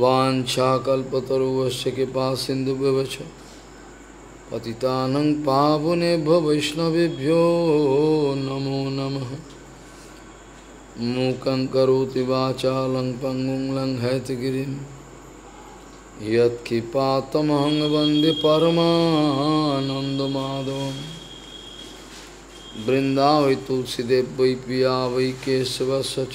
वाछाकल्पतरुवश कृपा सिंधु पति पतितानं वैष्णवभ्यो नमो नम मूकं करोति वाचा लङ् पङ्गुं लङ्घयतगिरिं यत्किपातमहं वै तुलसीदेव वै पिया वै केशवश्च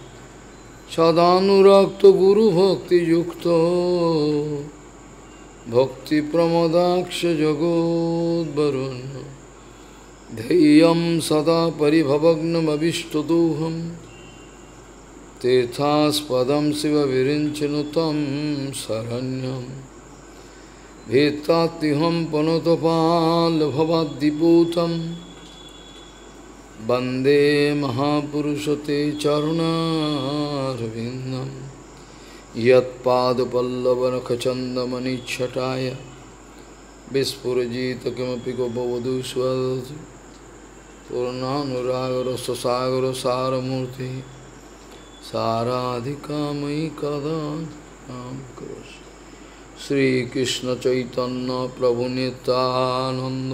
সদানুরক্ত গুরু भक्ति যুক্ত ভক্তি প্রমদাক্ষ জগদ্বরুণ धैर्यं सदा परिभवग्नमभिष्टदोहं तीर्थास्पदं शिवविरिञ्चनुतं शरण्यं भेत्तात्तिहं पनुतपाल्भवाद्दिपूतं वन्दे महापुरुषते चरुणारविन्दं यत्पादपल्लवनखचन्दमनिच्छटाय विस्फुरजित किमपि गोपवधू स्वदति पूर्णानुरागरससागरसारमूर्तिः साराधिकामयि कदा श्रीकृष्णचैतन्यप्रभुनितानन्द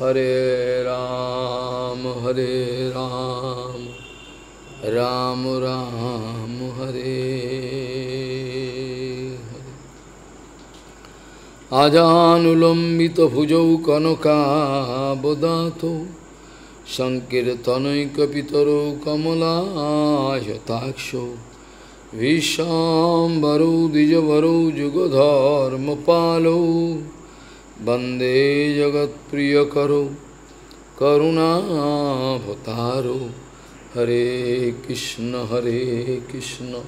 হরে রাম হরে রাম রাম রাম হরে আজানুলম্বিত ভুজৌ কনকাবদাত সংকীর্তনৈকিতর কমলায়তাক্ষ ভীষাম্বরৌ যুগধর্ম পালৌ वंदे करो करुणा भतारो हरे कृष्ण हरे कृष्ण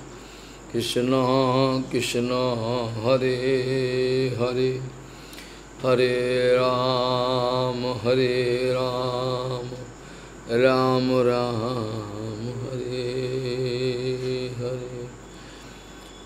कृष्ण कृष्ण हरे हरे हरे राम हरे राम राम राम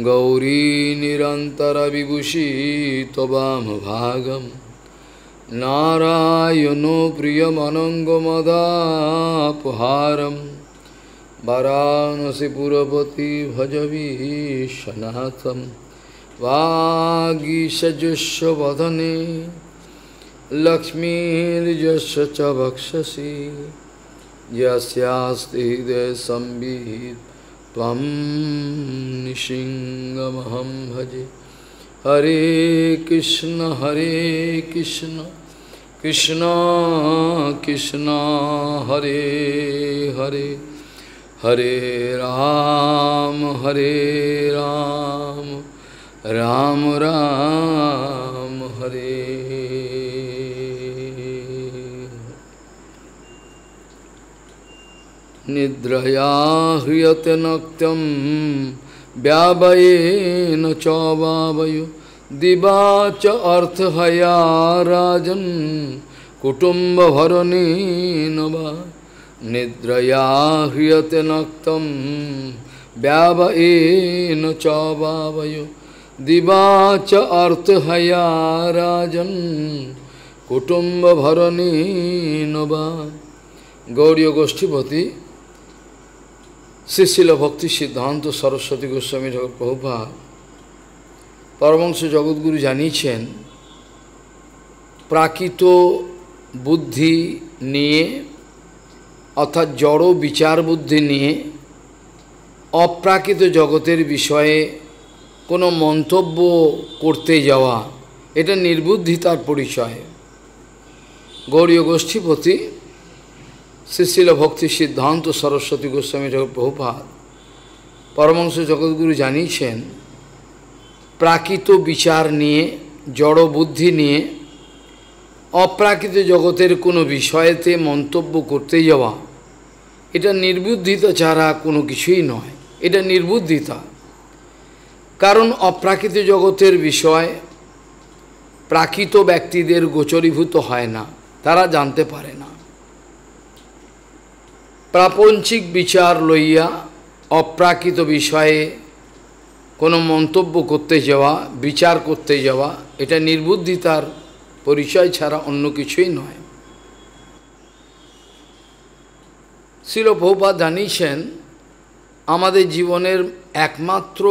गौरी निरन्तरविभूषी त्वमभागं नारायणो प्रियमनङ्गमदापहारं वराणसि पुरपति भजवीशनाथं वागीशजुष्वदने लक्ष्मीर्यस्य च वक्षसि यस्यास्ति हृदयसंवित् त्वं भजे हरे कृष्ण हरे कृष्ण कृष्ण कृष्ण हरे हरे हरे राम हरे राम राम राम हरे নিদ্রয়া হৃয়তে নক্তম ব্যবয়ে চবাবয় দিবা চ অর্থ হাজন কুটুম্ব ভরণী নবা নিদ্রয়া হৃয়তে নক্তম ব্যবয়ে চবাবয় দিবা চ অর্থ হাজন কুটুম্ব ভরণী নবা গৌরীয় গোষ্ঠীপতি শ্রীশিল ভক্তি সিদ্ধান্ত সরস্বতী গোস্বামী ঠাকুর প্রভুভা পরমংশ জগৎগুরু জানিয়েছেন প্রাকৃত বুদ্ধি নিয়ে অর্থাৎ জড় বিচার বুদ্ধি নিয়ে অপ্রাকৃত জগতের বিষয়ে কোনো মন্তব্য করতে যাওয়া এটা নির্বুদ্ধিতার পরিচয় গৌরীয় গোষ্ঠীপতি শ্রীশীল ভক্তি সিদ্ধান্ত সরস্বতী গোস্বামী ঠাকুর প্রভুপাত পরমাংশ জগৎগুরু জানিয়েছেন প্রাকৃত বিচার নিয়ে জড় বুদ্ধি নিয়ে অপ্রাকৃত জগতের কোনো বিষয়েতে মন্তব্য করতে যাওয়া এটা নির্বুদ্ধিতা ছাড়া কোনো কিছুই নয় এটা নির্বুদ্ধিতা কারণ অপ্রাকৃত জগতের বিষয় প্রাকৃত ব্যক্তিদের গোচরীভূত হয় না তারা জানতে পারে না প্রাপঞ্চিক বিচার লইয়া অপ্রাকৃত বিষয়ে কোনো মন্তব্য করতে যাওয়া বিচার করতে যাওয়া এটা নির্বুদ্ধিতার পরিচয় ছাড়া অন্য কিছুই নয় শিলভোপা জানিয়েছেন আমাদের জীবনের একমাত্র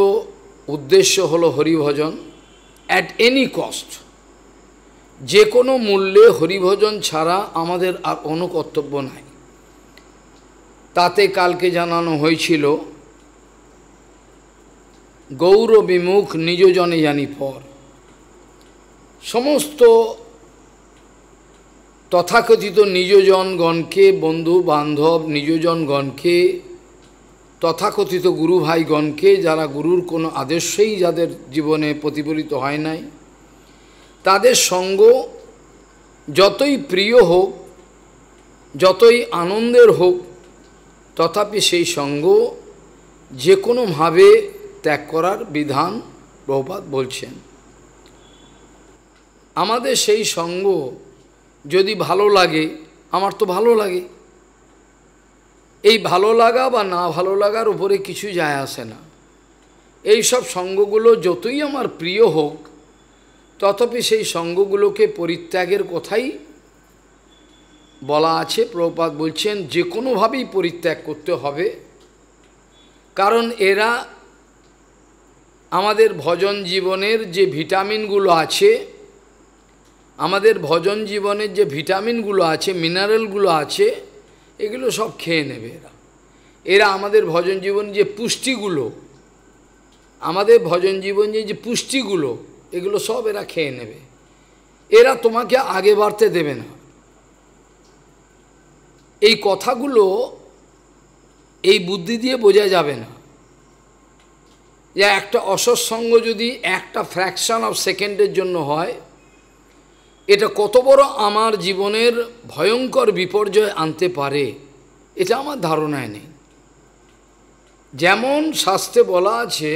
উদ্দেশ্য হলো হরিভজন অ্যাট এনি কস্ট যে কোনো মূল্যে হরিভজন ছাড়া আমাদের আর কোনো কর্তব্য নাই তাতে কালকে জানানো হয়েছিল গৌর বিমুখ নিজজনে জানি পর সমস্ত তথাকথিত নিজজনগণকে বন্ধু বান্ধব নিজজনগণকে তথাকথিত গুরু যারা গুরুর কোনো আদর্শেই যাদের জীবনে প্রতিফলিত হয় নাই তাদের সঙ্গ যতই প্রিয় হোক যতই আনন্দের হোক তথাপি সেই সঙ্গ যে কোনোভাবে ত্যাগ করার বিধান প্রভুপাত বলছেন আমাদের সেই সঙ্গ যদি ভালো লাগে আমার তো ভালো লাগে এই ভালো লাগা বা না ভালো লাগার উপরে কিছু যায় আসে না এই সব সঙ্গগুলো যতই আমার প্রিয় হোক তথাপি সেই সঙ্গগুলোকে পরিত্যাগের কথাই বলা আছে প্রভুপাত বলছেন যে কোনোভাবেই পরিত্যাগ করতে হবে কারণ এরা আমাদের ভজন জীবনের যে ভিটামিনগুলো আছে আমাদের ভজন জীবনের যে ভিটামিনগুলো আছে মিনারেলগুলো আছে এগুলো সব খেয়ে নেবে এরা এরা আমাদের ভজন জীবন যে পুষ্টিগুলো আমাদের ভজন জীবন যে পুষ্টিগুলো এগুলো সব এরা খেয়ে নেবে এরা তোমাকে আগে বাড়তে দেবে না এই কথাগুলো এই বুদ্ধি দিয়ে বোঝা যাবে না যে একটা অসৎসঙ্গ যদি একটা ফ্র্যাকশন অফ সেকেন্ডের জন্য হয় এটা কত বড় আমার জীবনের ভয়ঙ্কর বিপর্যয় আনতে পারে এটা আমার ধারণায় নেই যেমন শাস্তে বলা আছে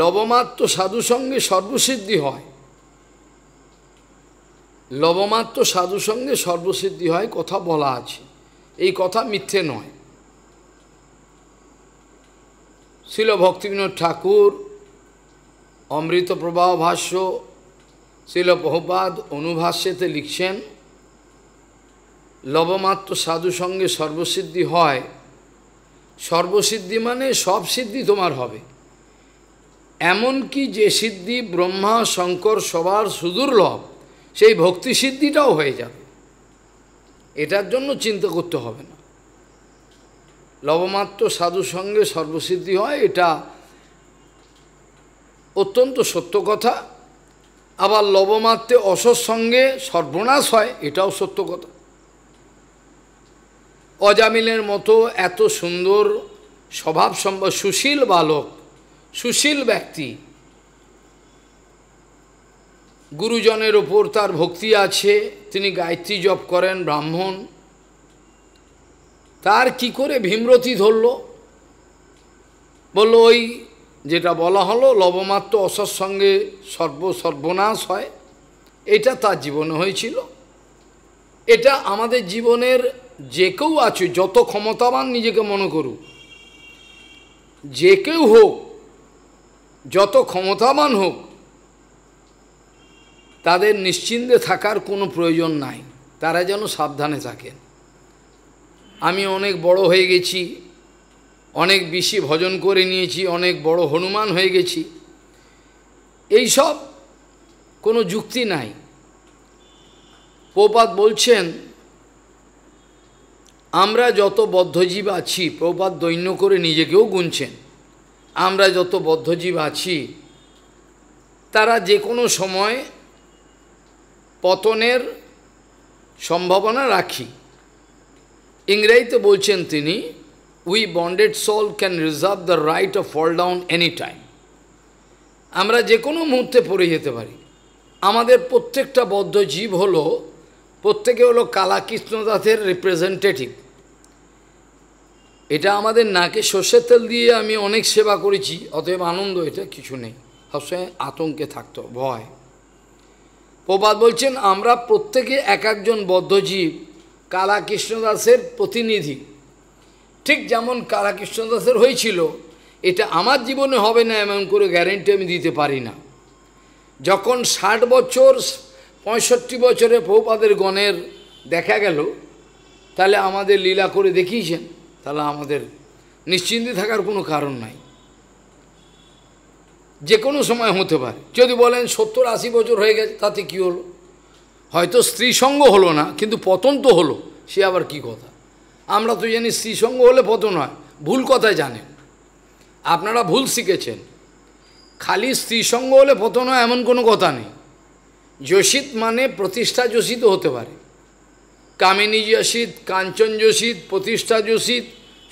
লবমাত্র সাধুসঙ্গে সর্বসিদ্ধি হয় লবমাত্র সাধু সঙ্গে সর্বসিদ্ধি হয় কথা বলা আছে এই কথা মিথ্যে নয় ছিল ভক্তিবিনোদ ঠাকুর অমৃত প্রবাহ ভাষ্য শিল প্রহপাদ অনুভাষ্যেতে লিখছেন লবমাত্র সাধু সঙ্গে সর্বসিদ্ধি হয় সর্বসিদ্ধি মানে সব সিদ্ধি তোমার হবে এমন কি যে সিদ্ধি ব্রহ্মা শঙ্কর সবার সুদুর্লভ সেই ভক্তি সিদ্ধিটাও হয়ে যাবে এটার জন্য চিন্তা করতে হবে না লবমাত্র সাধু সঙ্গে সর্বসিদ্ধি হয় এটা অত্যন্ত সত্য কথা আবার লবমাত্রে অসৎ সঙ্গে সর্বনাশ হয় এটাও সত্য কথা অজামিলের মতো এত সুন্দর স্বভাব সম্ভব সুশীল বালক সুশীল ব্যক্তি গুরুজনের ওপর তার ভক্তি আছে তিনি গায়ত্রী জপ করেন ব্রাহ্মণ তার কি করে ভীমরতি ধরল বলল ওই যেটা বলা হলো লবমাত্র অসর সঙ্গে সর্ব সর্বনাশ হয় এটা তার জীবনে হয়েছিল এটা আমাদের জীবনের যে কেউ আছে যত ক্ষমতাবান নিজেকে মনে করুক যে কেউ হোক যত ক্ষমতাবান হোক তাদের নিশ্চিন্তে থাকার কোনো প্রয়োজন নাই তারা যেন সাবধানে থাকেন আমি অনেক বড় হয়ে গেছি অনেক বেশি ভজন করে নিয়েছি অনেক বড় হনুমান হয়ে গেছি এই সব কোনো যুক্তি নাই প্রপাত বলছেন আমরা যত বদ্ধজীব আছি প্রপাত দৈন্য করে নিজেকেও গুনছেন আমরা যত বদ্ধজীব আছি তারা যে কোনো সময় পতনের সম্ভাবনা রাখি ইংরেজিতে বলছেন তিনি we bonded soul can reserve the right of fall down any time আমরা যে কোনো মুহূর্তে পড়ে যেতে পারি আমাদের প্রত্যেকটা বদ্ধ জীব হলো প্রত্যেকে হলো কালাকৃষ্ণদাসের রিপ্রেজেন্টেটিভ এটা আমাদের নাকে সর্ষের তেল দিয়ে আমি অনেক সেবা করেছি অতএব আনন্দ এটা কিছু নেই সবসময় আতঙ্কে থাকতো ভয় প্রবাদ বলছেন আমরা প্রত্যেকে এক একজন বদ্ধজীব কালা কৃষ্ণদাসের প্রতিনিধি ঠিক যেমন কালা কৃষ্ণদাসের হয়েছিল এটা আমার জীবনে হবে না এমন করে গ্যারেন্টি আমি দিতে পারি না যখন ষাট বছর পঁয়ষট্টি বছরে প্রপাদের গণের দেখা গেল তাহলে আমাদের লীলা করে দেখিয়েছেন তাহলে আমাদের নিশ্চিন্তে থাকার কোনো কারণ নাই যে কোনো সময় হতে পারে যদি বলেন সত্তর আশি বছর হয়ে গেছে তাতে কি হলো হয়তো স্ত্রী সঙ্গ হলো না কিন্তু পতন তো হলো সে আবার কি কথা আমরা তো জানি স্ত্রী সঙ্গ হলে পতন হয় ভুল কথায় জানেন আপনারা ভুল শিখেছেন খালি স্ত্রী সঙ্গ হলে পতন হয় এমন কোনো কথা নেই যোশিত মানে প্রতিষ্ঠা যোশিত হতে পারে কামিনী যোশিত কাঞ্চন যোশিত প্রতিষ্ঠা যোশিত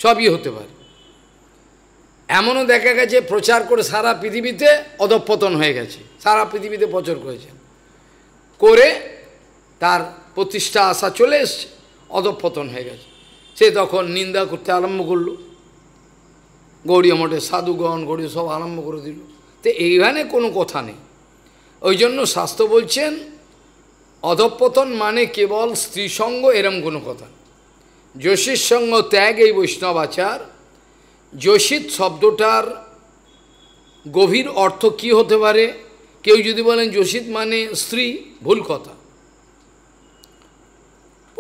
সবই হতে পারে এমনও দেখা গেছে প্রচার করে সারা পৃথিবীতে অধপতন হয়ে গেছে সারা পৃথিবীতে প্রচার করেছেন করে তার প্রতিষ্ঠা আশা চলে এসছে অধপতন হয়ে গেছে সে তখন নিন্দা করতে আরম্ভ করল গৌরীয় মঠে সাধুগণ গৌরী সব আরম্ভ করে দিল তো এইখানে কোনো কথা নেই ওই জন্য শাস্ত্র বলছেন অধপতন মানে কেবল স্ত্রীসঙ্গ এরম কোনো কথা যোশীর সঙ্গ ত্যাগ এই বৈষ্ণব আচার যোশিত শব্দটার গভীর অর্থ কি হতে পারে কেউ যদি বলেন যোশিত মানে স্ত্রী ভুল কথা ও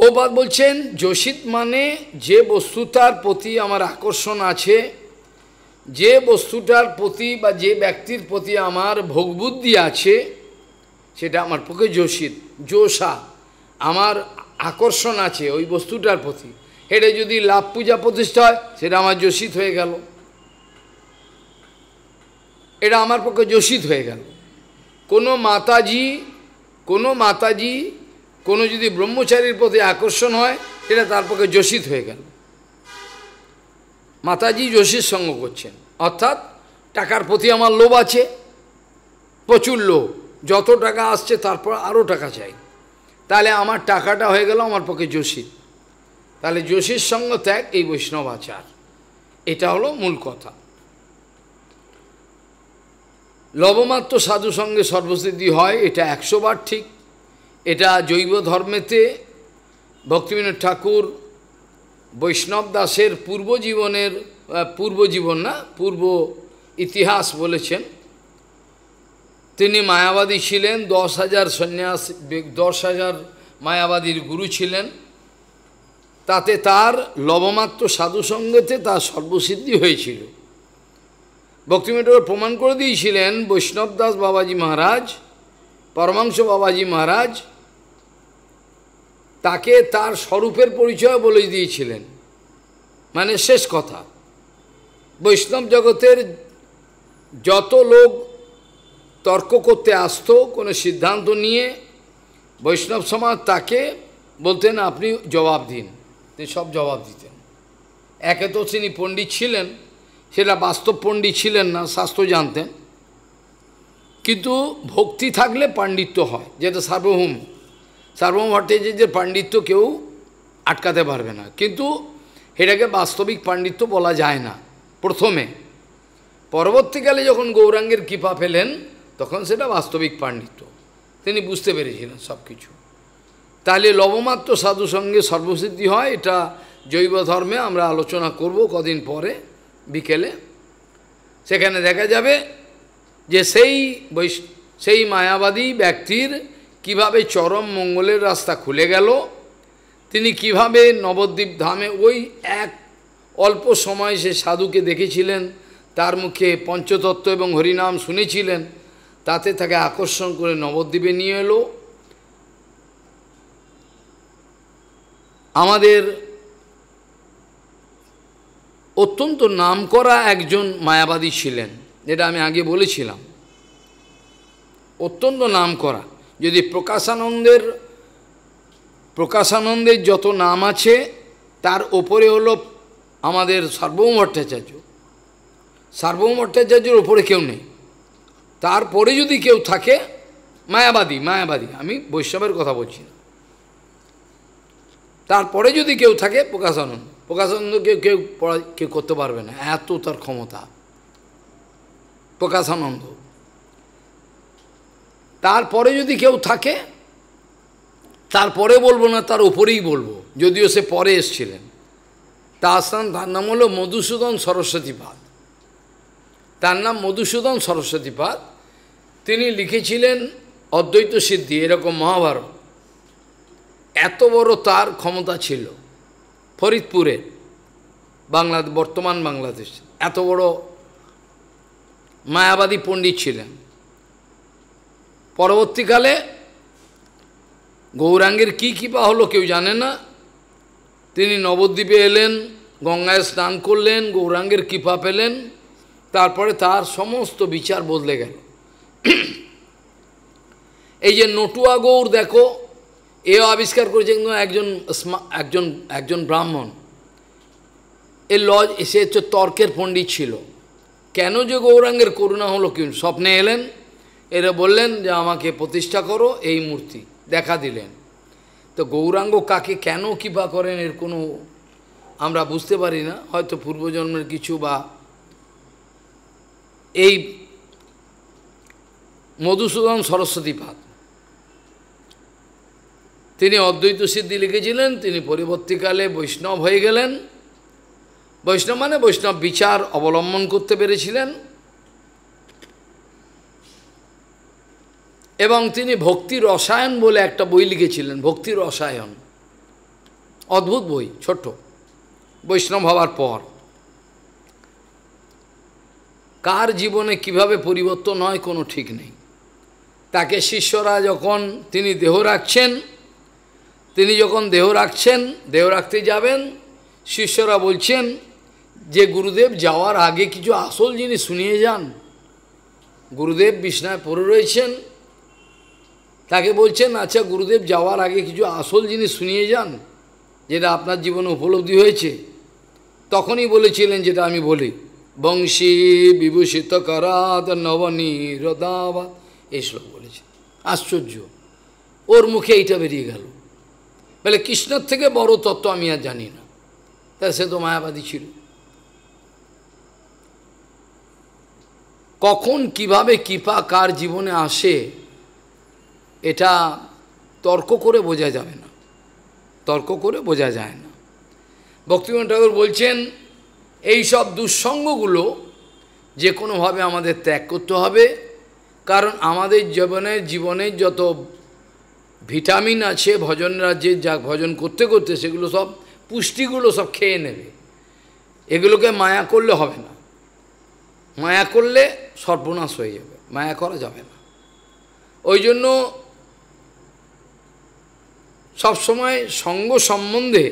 ওবাদ বলছেন যোশিত মানে যে বস্তুটার প্রতি আমার আকর্ষণ আছে যে বস্তুটার প্রতি বা যে ব্যক্তির প্রতি আমার ভোগবুদ্ধি আছে সেটা আমার পক্ষে যোশিত জোশা আমার আকর্ষণ আছে ওই বস্তুটার প্রতি এটা যদি লাভ পূজা প্রতিষ্ঠা হয় সেটা আমার যোশিত হয়ে গেল এটা আমার পক্ষে যোশিত হয়ে গেল কোনো মাতাজি কোনো মাতাজি কোনো যদি ব্রহ্মচারীর প্রতি আকর্ষণ হয় সেটা তার পক্ষে যোশিত হয়ে গেল মাতাজি যোশীর সঙ্গ করছেন অর্থাৎ টাকার প্রতি আমার লোভ আছে প্রচুর লোভ যত টাকা আসছে তারপর আরও টাকা চাই তাহলে আমার টাকাটা হয়ে গেল আমার পক্ষে যোশীত তাহলে যোশীর সঙ্গ ত্যাগ এই বৈষ্ণব আচার এটা হলো মূল কথা লবমাত্র সাধু সঙ্গে সর্বসিদ্ধি হয় এটা একশো বার ঠিক এটা জৈব ধর্মেতে ভক্তিবিনোদ ঠাকুর বৈষ্ণব দাসের পূর্ব জীবনের পূর্ব জীবন না পূর্ব ইতিহাস বলেছেন তিনি মায়াবাদী ছিলেন দশ হাজার সন্ন্যাস দশ হাজার মায়াবাদীর গুরু ছিলেন তাতে তার লবমাত্র সাধুসঙ্গতে তার সর্বসিদ্ধি হয়েছিল ভক্তিমেটর প্রমাণ করে দিয়েছিলেন বৈষ্ণব দাস বাবাজি মহারাজ পরমাংশ বাবাজি মহারাজ তাকে তার স্বরূপের পরিচয় বলে দিয়েছিলেন মানে শেষ কথা বৈষ্ণব জগতের যত লোক তর্ক করতে আসত কোনো সিদ্ধান্ত নিয়ে বৈষ্ণব সমাজ তাকে বলতেন আপনি জবাব দিন তে সব জবাব দিতেন একে তো তিনি পণ্ডিত ছিলেন সেটা বাস্তব পণ্ডিত ছিলেন না শাস্ত্র জানতেন কিন্তু ভক্তি থাকলে পাণ্ডিত্য হয় যেটা সার্বভৌম সার্বভৌম ভট্টাচার্যের পাণ্ডিত্য কেউ আটকাতে পারবে না কিন্তু এটাকে বাস্তবিক পাণ্ডিত্য বলা যায় না প্রথমে পরবর্তীকালে যখন গৌরাঙ্গের কৃপা ফেলেন তখন সেটা বাস্তবিক পাণ্ডিত্য তিনি বুঝতে পেরেছিলেন সব কিছু তাহলে লবমাত্র সাধু সঙ্গে সর্বসিদ্ধি হয় এটা জৈব ধর্মে আমরা আলোচনা করব কদিন পরে বিকেলে সেখানে দেখা যাবে যে সেই সেই মায়াবাদী ব্যক্তির কিভাবে চরম মঙ্গলের রাস্তা খুলে গেল তিনি কিভাবে নবদ্বীপ ধামে ওই এক অল্প সময় সে সাধুকে দেখেছিলেন তার মুখে পঞ্চতত্ত্ব এবং হরিনাম শুনেছিলেন তাতে তাকে আকর্ষণ করে নবদ্বীপে নিয়ে এলো আমাদের অত্যন্ত নাম করা একজন মায়াবাদী ছিলেন যেটা আমি আগে বলেছিলাম অত্যন্ত নাম করা যদি প্রকাশানন্দের প্রকাশানন্দের যত নাম আছে তার ওপরে হলো আমাদের সার্বভৌম ভট্টাচার্য সার্বভৌম ভট্টাচার্যের ওপরে কেউ নেই তারপরে যদি কেউ থাকে মায়াবাদী মায়াবাদী আমি বৈষ্ণবের কথা বলছি না তারপরে যদি কেউ থাকে প্রকাশানন্দ প্রকাশানন্দ কেউ কেউ পড়া কেউ করতে পারবে না এত তার ক্ষমতা প্রকাশানন্দ তারপরে যদি কেউ থাকে তারপরে বলবো না তার ওপরেই বলবো যদিও সে পরে এসছিলেন তার আসান তার নাম হলো মধুসূদন সরস্বতীপাদ তার নাম মধুসূদন সরস্বতীপাদ তিনি লিখেছিলেন অদ্বৈত সিদ্ধি এরকম মহাভারত এত বড় তার ক্ষমতা ছিল ফরিদপুরে বাংলা বর্তমান বাংলাদেশ এত বড় মায়াবাদী পণ্ডিত ছিলেন পরবর্তীকালে গৌরাঙ্গের কী কৃপা হলো কেউ জানে না তিনি নবদ্বীপে এলেন গঙ্গায় স্নান করলেন গৌরাঙ্গের কৃপা পেলেন তারপরে তার সমস্ত বিচার বদলে গেল এই যে নটুয়া গৌর দেখো এও আবিষ্কার করেছেন একজন একজন একজন ব্রাহ্মণ এ লজ এসে হচ্ছে তর্কের পণ্ডিত ছিল কেন যে গৌরাঙ্গের করুণা হলো কি স্বপ্নে এলেন এরা বললেন যে আমাকে প্রতিষ্ঠা করো এই মূর্তি দেখা দিলেন তো গৌরাঙ্গ কাকে কেন বা করেন এর কোনো আমরা বুঝতে পারি না হয়তো পূর্বজন্মের কিছু বা এই মধুসূদন সরস্বতী পাত তিনি অদ্বৈত সিদ্ধি লিখেছিলেন তিনি পরবর্তীকালে বৈষ্ণব হয়ে গেলেন বৈষ্ণব মানে বৈষ্ণব বিচার অবলম্বন করতে পেরেছিলেন এবং তিনি ভক্তি রসায়ন বলে একটা বই লিখেছিলেন ভক্তি রসায়ন অদ্ভুত বই ছোট বৈষ্ণব হওয়ার পর কার জীবনে কিভাবে পরিবর্তন হয় কোনো ঠিক নেই তাকে শিষ্যরা যখন তিনি দেহ রাখছেন তিনি যখন দেহ রাখছেন দেহ রাখতে যাবেন শিষ্যরা বলছেন যে গুরুদেব যাওয়ার আগে কিছু আসল জিনিস শুনিয়ে যান গুরুদেব বিষ্ণায় পড়ে রয়েছেন তাকে বলছেন আচ্ছা গুরুদেব যাওয়ার আগে কিছু আসল জিনিস শুনিয়ে যান যেটা আপনার জীবনে উপলব্ধি হয়েছে তখনই বলেছিলেন যেটা আমি বলি বংশী বিভূষিত করাত নবনী রদাবা এইসব শ্লোক বলেছে আশ্চর্য ওর মুখে এইটা বেরিয়ে গেল বলে কৃষ্ণর থেকে বড় তত্ত্ব আমি আর জানি না তা সে তো মায়াবাদী ছিল কখন কিভাবে কৃপা কার জীবনে আসে এটা তর্ক করে বোঝা যাবে না তর্ক করে বোঝা যায় না ভক্তিমোহন ঠাকুর বলছেন এই সব দুঃসঙ্গগুলো যে কোনোভাবে আমাদের ত্যাগ করতে হবে কারণ আমাদের জীবনের জীবনের যত ভিটামিন আছে ভজন রাজ্যে যা ভজন করতে করতে সেগুলো সব পুষ্টিগুলো সব খেয়ে নেবে এগুলোকে মায়া করলে হবে না মায়া করলে সর্বনাশ হয়ে যাবে মায়া করা যাবে না ওই জন্য সবসময় সঙ্গ সম্বন্ধে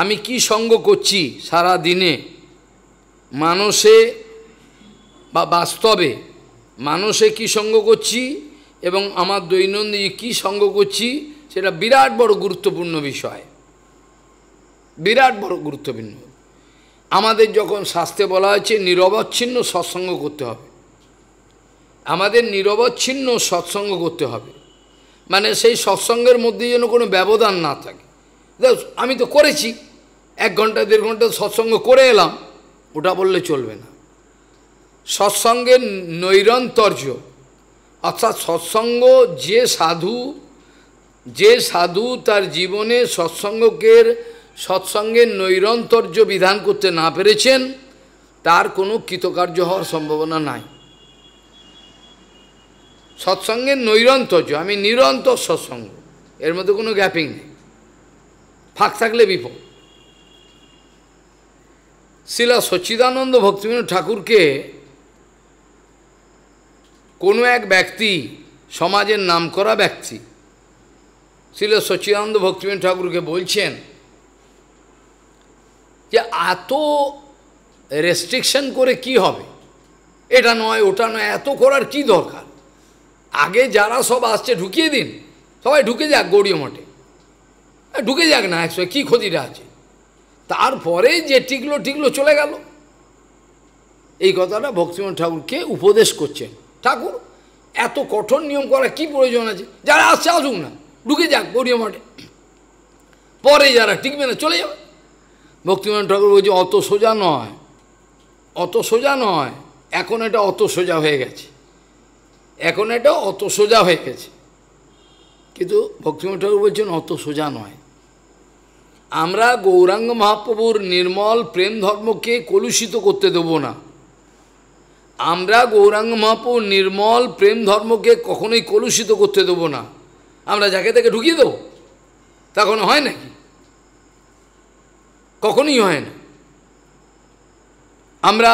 আমি কি সঙ্গ করছি সারা দিনে মানসে বা বাস্তবে মানসে কি সঙ্গ করছি এবং আমার দৈনন্দিন কি সঙ্গ করছি সেটা বিরাট বড় গুরুত্বপূর্ণ বিষয় বিরাট বড় গুরুত্বপূর্ণ আমাদের যখন শাস্তে বলা হয়েছে নিরবচ্ছিন্ন সৎসঙ্গ করতে হবে আমাদের নিরবচ্ছিন্ন সৎসঙ্গ করতে হবে মানে সেই সৎসঙ্গের মধ্যে যেন কোনো ব্যবধান না থাকে আমি তো করেছি এক ঘন্টা দেড় ঘন্টা সৎসঙ্গ করে এলাম ওটা বললে চলবে না সৎসঙ্গের নৈরন্তর্য অর্থাৎ সৎসঙ্গ যে সাধু যে সাধু তার জীবনে সৎসঙ্গকের সৎসঙ্গের নৈরন্তর্য বিধান করতে না পেরেছেন তার কোনো কৃতকার্য হওয়ার সম্ভাবনা নাই সৎসঙ্গের নৈরন্তর্য আমি নিরন্তর সৎসঙ্গ এর মধ্যে কোনো গ্যাপিং নেই ফাঁক থাকলে বিপদ শিলা সচ্চিদানন্দ ভক্তিবিনোদ ঠাকুরকে কোনো এক ব্যক্তি সমাজের নাম করা ব্যক্তি ছিল সচিদানন্দ ভক্তিবীন ঠাকুরকে বলছেন যে এত রেস্ট্রিকশন করে কি হবে এটা নয় ওটা নয় এত করার কি দরকার আগে যারা সব আসছে ঢুকিয়ে দিন সবাই ঢুকে যাক গৌরী মঠে ঢুকে যাক না একশো কী ক্ষতিটা আছে তারপরে যে টিকলো টিকলো চলে গেল এই কথাটা ভক্তিমোহন ঠাকুরকে উপদেশ করছেন ঠাকুর এত কঠোর নিয়ম করা কি প্রয়োজন আছে যারা আসছে আসুক না ঢুকে যাক গড়িয়া মাঠে পরে যারা টিকবে না চলে যাবে ভক্তিমান ঠাকুর বলছে অত সোজা নয় অত সোজা নয় এখন এটা অত সোজা হয়ে গেছে এখন এটা অত সোজা হয়ে গেছে কিন্তু ভক্তিমান ঠাকুর বলছেন অত সোজা নয় আমরা গৌরাঙ্গ মহাপ্রভুর নির্মল প্রেম ধর্মকে কলুষিত করতে দেব না আমরা গৌরাঙ্গ মহাপুর নির্মল প্রেম ধর্মকে কখনোই কলুষিত করতে দেবো না আমরা যাকে তাকে ঢুকিয়ে দেবো তা কোনো হয় নাকি কখনোই হয় না আমরা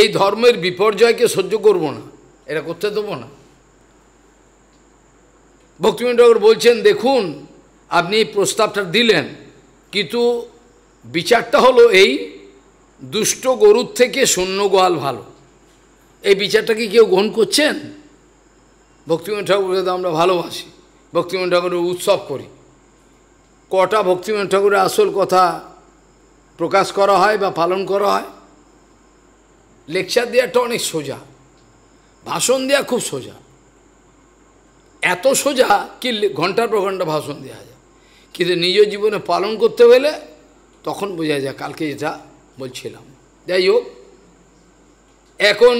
এই ধর্মের বিপর্যয়কে সহ্য করব না এটা করতে দেবো না ভক্তিমী ঠাকুর বলছেন দেখুন আপনি এই প্রস্তাবটা দিলেন কিন্তু বিচারটা হলো এই দুষ্ট গরুর থেকে শূন্য গোয়াল ভালো এই বিচারটাকে কেউ গ্রহণ করছেন ভক্তিমন ঠাকুরকে তো আমরা ভালোবাসি ভক্তিমন ঠাকুরের উৎসব করি কটা ভক্তিমন ঠাকুরের আসল কথা প্রকাশ করা হয় বা পালন করা হয় লেকচার দেওয়াটা অনেক সোজা ভাষণ দেওয়া খুব সোজা এত সোজা কি ঘন্টার পর ঘন্টা ভাষণ দেওয়া যায় কিন্তু নিজ জীবনে পালন করতে হলে তখন বোঝা যায় কালকে যেটা বলছিলাম যাই হোক এখন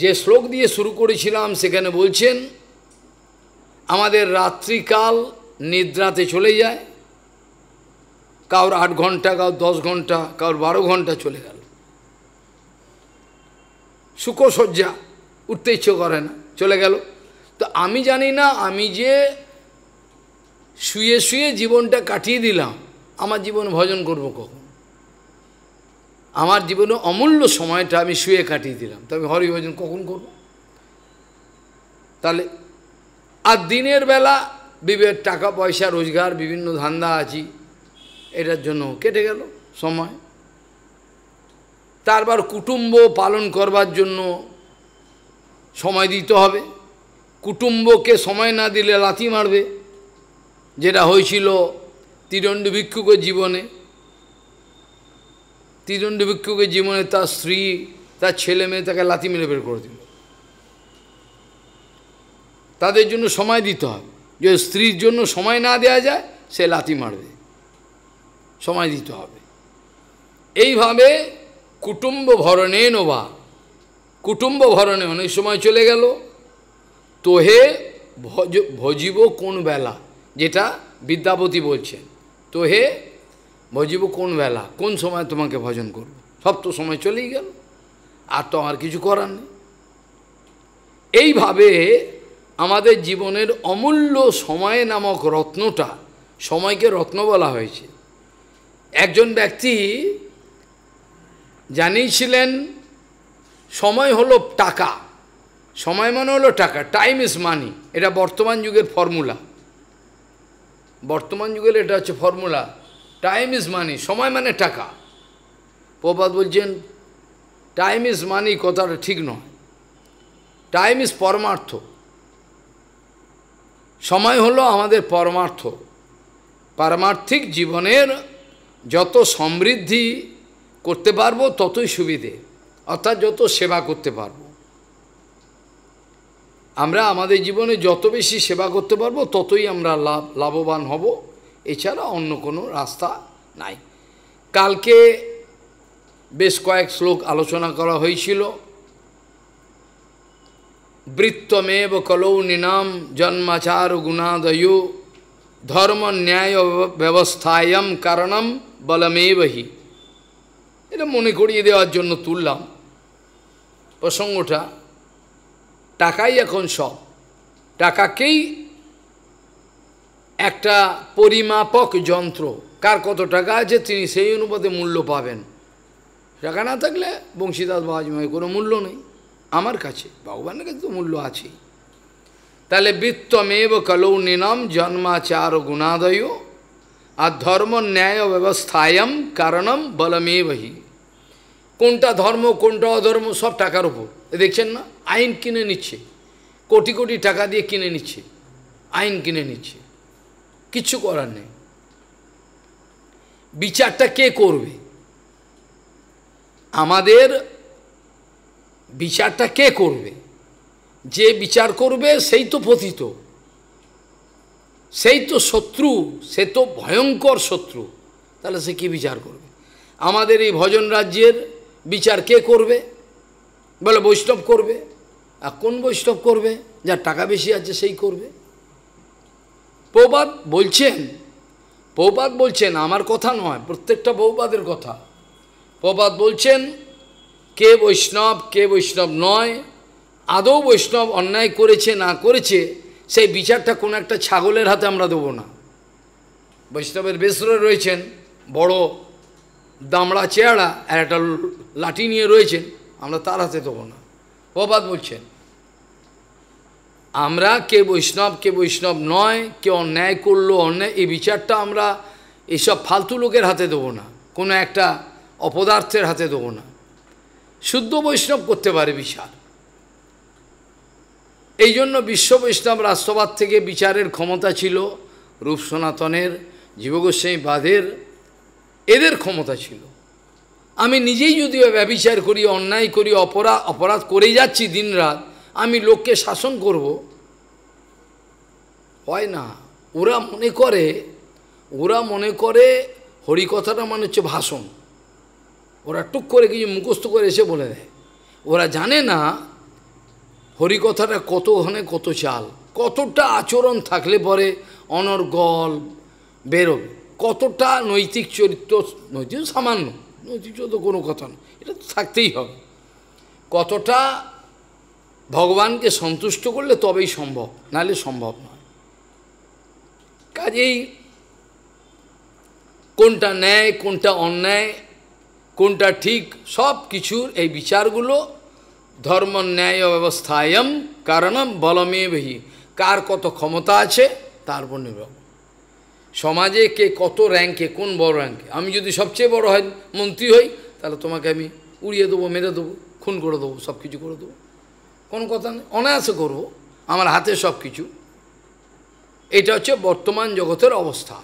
যে শ্লোক দিয়ে শুরু করেছিলাম সেখানে বলছেন আমাদের রাত্রিকাল নিদ্রাতে চলে যায় কার আট ঘন্টা কার দশ ঘন্টা কার বারো ঘন্টা চলে গেল সুখসজ্জা উঠতে ইচ্ছে করে না চলে গেল তো আমি জানি না আমি যে শুয়ে শুয়ে জীবনটা কাটিয়ে দিলাম আমার জীবন ভজন করব কখন আমার জীবনে অমূল্য সময়টা আমি শুয়ে কাটিয়ে দিলাম তবে হরিভজন কখন করব তাহলে আর দিনের বেলা বিবেক টাকা পয়সা রোজগার বিভিন্ন ধান্দা আছি এটার জন্য কেটে গেল সময় তারপর কুটুম্ব পালন করবার জন্য সময় দিতে হবে কুটুম্বকে সময় না দিলে লাথি মারবে যেটা হয়েছিল তিরণ্ড ভিক্ষুকের জীবনে ত্রিদণ্ড ভিক্ষুকের জীবনে তার স্ত্রী তার ছেলে মেয়ে তাকে লাথি মেরে বের করে দিল তাদের জন্য সময় দিতে হবে যে স্ত্রীর জন্য সময় না দেয়া যায় সে লাথি মারবে সময় দিতে হবে এইভাবে কুটুম্ব ভরণে নোভা কুটুম্ব ভরণে অনেক সময় চলে গেল তোহে ভজ ভজিব কোন বেলা যেটা বিদ্যাপতি বলছেন তোহে ভজিব কোন বেলা কোন সময় তোমাকে ভজন করব সব তো সময় চলেই গেল আর তো আমার কিছু করার নেই এইভাবে আমাদের জীবনের অমূল্য সময় নামক রত্নটা সময়কে রত্ন বলা হয়েছে একজন ব্যক্তি জানিয়েছিলেন সময় হলো টাকা সময় মানে হলো টাকা টাইম ইজ মানি এটা বর্তমান যুগের ফর্মুলা বর্তমান যুগের এটা হচ্ছে ফর্মুলা টাইম ইজ মানি সময় মানে টাকা প্রপাত বলছেন টাইম ইজ মানি কথাটা ঠিক নয় টাইম ইজ পরমার্থ সময় হলো আমাদের পরমার্থ পারমার্থিক জীবনের যত সমৃদ্ধি করতে পারবো ততই সুবিধে অর্থাৎ যত সেবা করতে পারব আমরা আমাদের জীবনে যত বেশি সেবা করতে পারবো ততই আমরা লাভ লাভবান হব এছাড়া অন্য কোনো রাস্তা নাই কালকে বেশ কয়েক শ্লোক আলোচনা করা হয়েছিল বৃত্তমেব কলৌ নিনাম জন্মাচার গুণাদয় ধর্ম ন্যায় ব্যবস্থায়ম কারণম বলমেবহি এটা মনে করিয়ে দেওয়ার জন্য তুললাম প্রসঙ্গটা টাকাই এখন সব টাকাকেই একটা পরিমাপক যন্ত্র কার কত টাকা আছে তিনি সেই অনুপাতে মূল্য পাবেন টাকা না থাকলে বংশীদাস মহাজময় কোনো মূল্য নেই আমার কাছে ভগবানের কাছে তো মূল্য আছেই তাহলে বৃত্তমেব কলৌ নিনম জন্মাচার গুণাদয় আর ধর্ম ন্যায় ব্যবস্থায়ম কারণম বলমেবহি কোনটা ধর্ম কোনটা অধর্ম সব টাকার উপর দেখছেন না আইন কিনে নিচ্ছে কোটি কোটি টাকা দিয়ে কিনে নিচ্ছে আইন কিনে নিচ্ছে কিচ্ছু করার নেই বিচারটা কে করবে আমাদের বিচারটা কে করবে যে বিচার করবে সেই তো পথিত সেই তো শত্রু সে তো ভয়ঙ্কর শত্রু তাহলে সে কি বিচার করবে আমাদের এই ভজন রাজ্যের বিচার কে করবে বলে বৈষ্ণব করবে আর কোন বৈষ্ণব করবে যার টাকা বেশি আছে সেই করবে প্রবাদ বলছেন প্রবাদ বলছেন আমার কথা নয় প্রত্যেকটা বৌবাদের কথা প্রবাদ বলছেন কে বৈষ্ণব কে বৈষ্ণব নয় আদৌ বৈষ্ণব অন্যায় করেছে না করেছে সেই বিচারটা কোনো একটা ছাগলের হাতে আমরা দেবো না বৈষ্ণবের বেসরে রয়েছেন বড় দামড়া চেয়ারা আর একটা লাঠি নিয়ে রয়েছেন আমরা তার হাতে দেবো না প্রবাদ বলছেন আমরা কে বৈষ্ণব কে বৈষ্ণব নয় কে অন্যায় করলো অন্যায় এই বিচারটা আমরা এসব ফালতু লোকের হাতে দেবো না কোনো একটা অপদার্থের হাতে দেবো না শুদ্ধ বৈষ্ণব করতে পারে বিচার এই জন্য বিশ্ব বৈষ্ণব রাষ্ট্রবাদ থেকে বিচারের ক্ষমতা ছিল রূপ সনাতনের জীবগোস্বামী বাদের এদের ক্ষমতা ছিল আমি নিজেই যদি ব্যবিচার করি অন্যায় করি অপরাধ অপরাধ করে যাচ্ছি দিন রাত আমি লোককে শাসন করব হয় না ওরা মনে করে ওরা মনে করে হরিকথাটা মানে হচ্ছে ভাষণ ওরা টুক করে কিছু মুখস্থ করে এসে বলে দেয় ওরা জানে না হরিকথাটা কত ওখানে কত চাল কতটা আচরণ থাকলে পরে অনর্গল বেরোল কতটা নৈতিক চরিত্র নৈতিক সামান্য নৈতিক চরিত্র কোনো কথা না এটা তো থাকতেই হবে কতটা ভগবানকে সন্তুষ্ট করলে তবেই সম্ভব নাহলে সম্ভব নয় কাজেই কোনটা ন্যায় কোনটা অন্যায় কোনটা ঠিক সব কিছুর এই বিচারগুলো ধর্ম ন্যায় ব্যবস্থায়ম কারণ বলমেভি কার কত ক্ষমতা আছে তার উপর নির্ভর সমাজে কে কত র্যাঙ্কে কোন বড় র্যাঙ্কে আমি যদি সবচেয়ে বড় হয় মন্ত্রী হই তাহলে তোমাকে আমি উড়িয়ে দেবো মেরে দেবো খুন করে দেবো সব কিছু করে দেবো কোনো কথা নেই অনায়াসে করবো আমার হাতে সব কিছু এটা হচ্ছে বর্তমান জগতের অবস্থা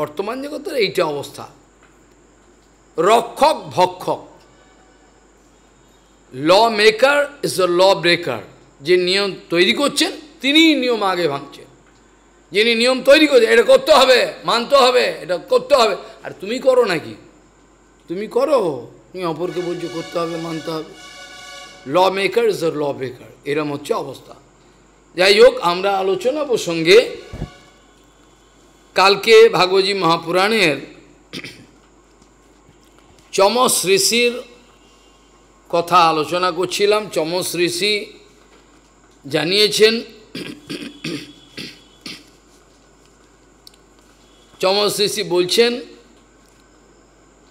বর্তমান জগতের এইটা অবস্থা রক্ষক ভক্ষক law maker is the law breaker যে নিয়ম তৈরি করছেন তিনিই নিয়ম আগে ভাঙছেন যিনি নিয়ম তৈরি করছেন এটা করতে হবে মানতে হবে এটা করতে হবে আর তুমি করো নাকি তুমি করো তুমি অপরকে বলছো করতে হবে মানতে হবে law maker is a law maker এরম হচ্ছে অবস্থা যাই হোক আমরা আলোচনা প্রসঙ্গে কালকে ভাগবতী মহাপুরাণের চমস ঋষির কথা আলোচনা করছিলাম চমস ঋষি জানিয়েছেন চমস ঋষি বলছেন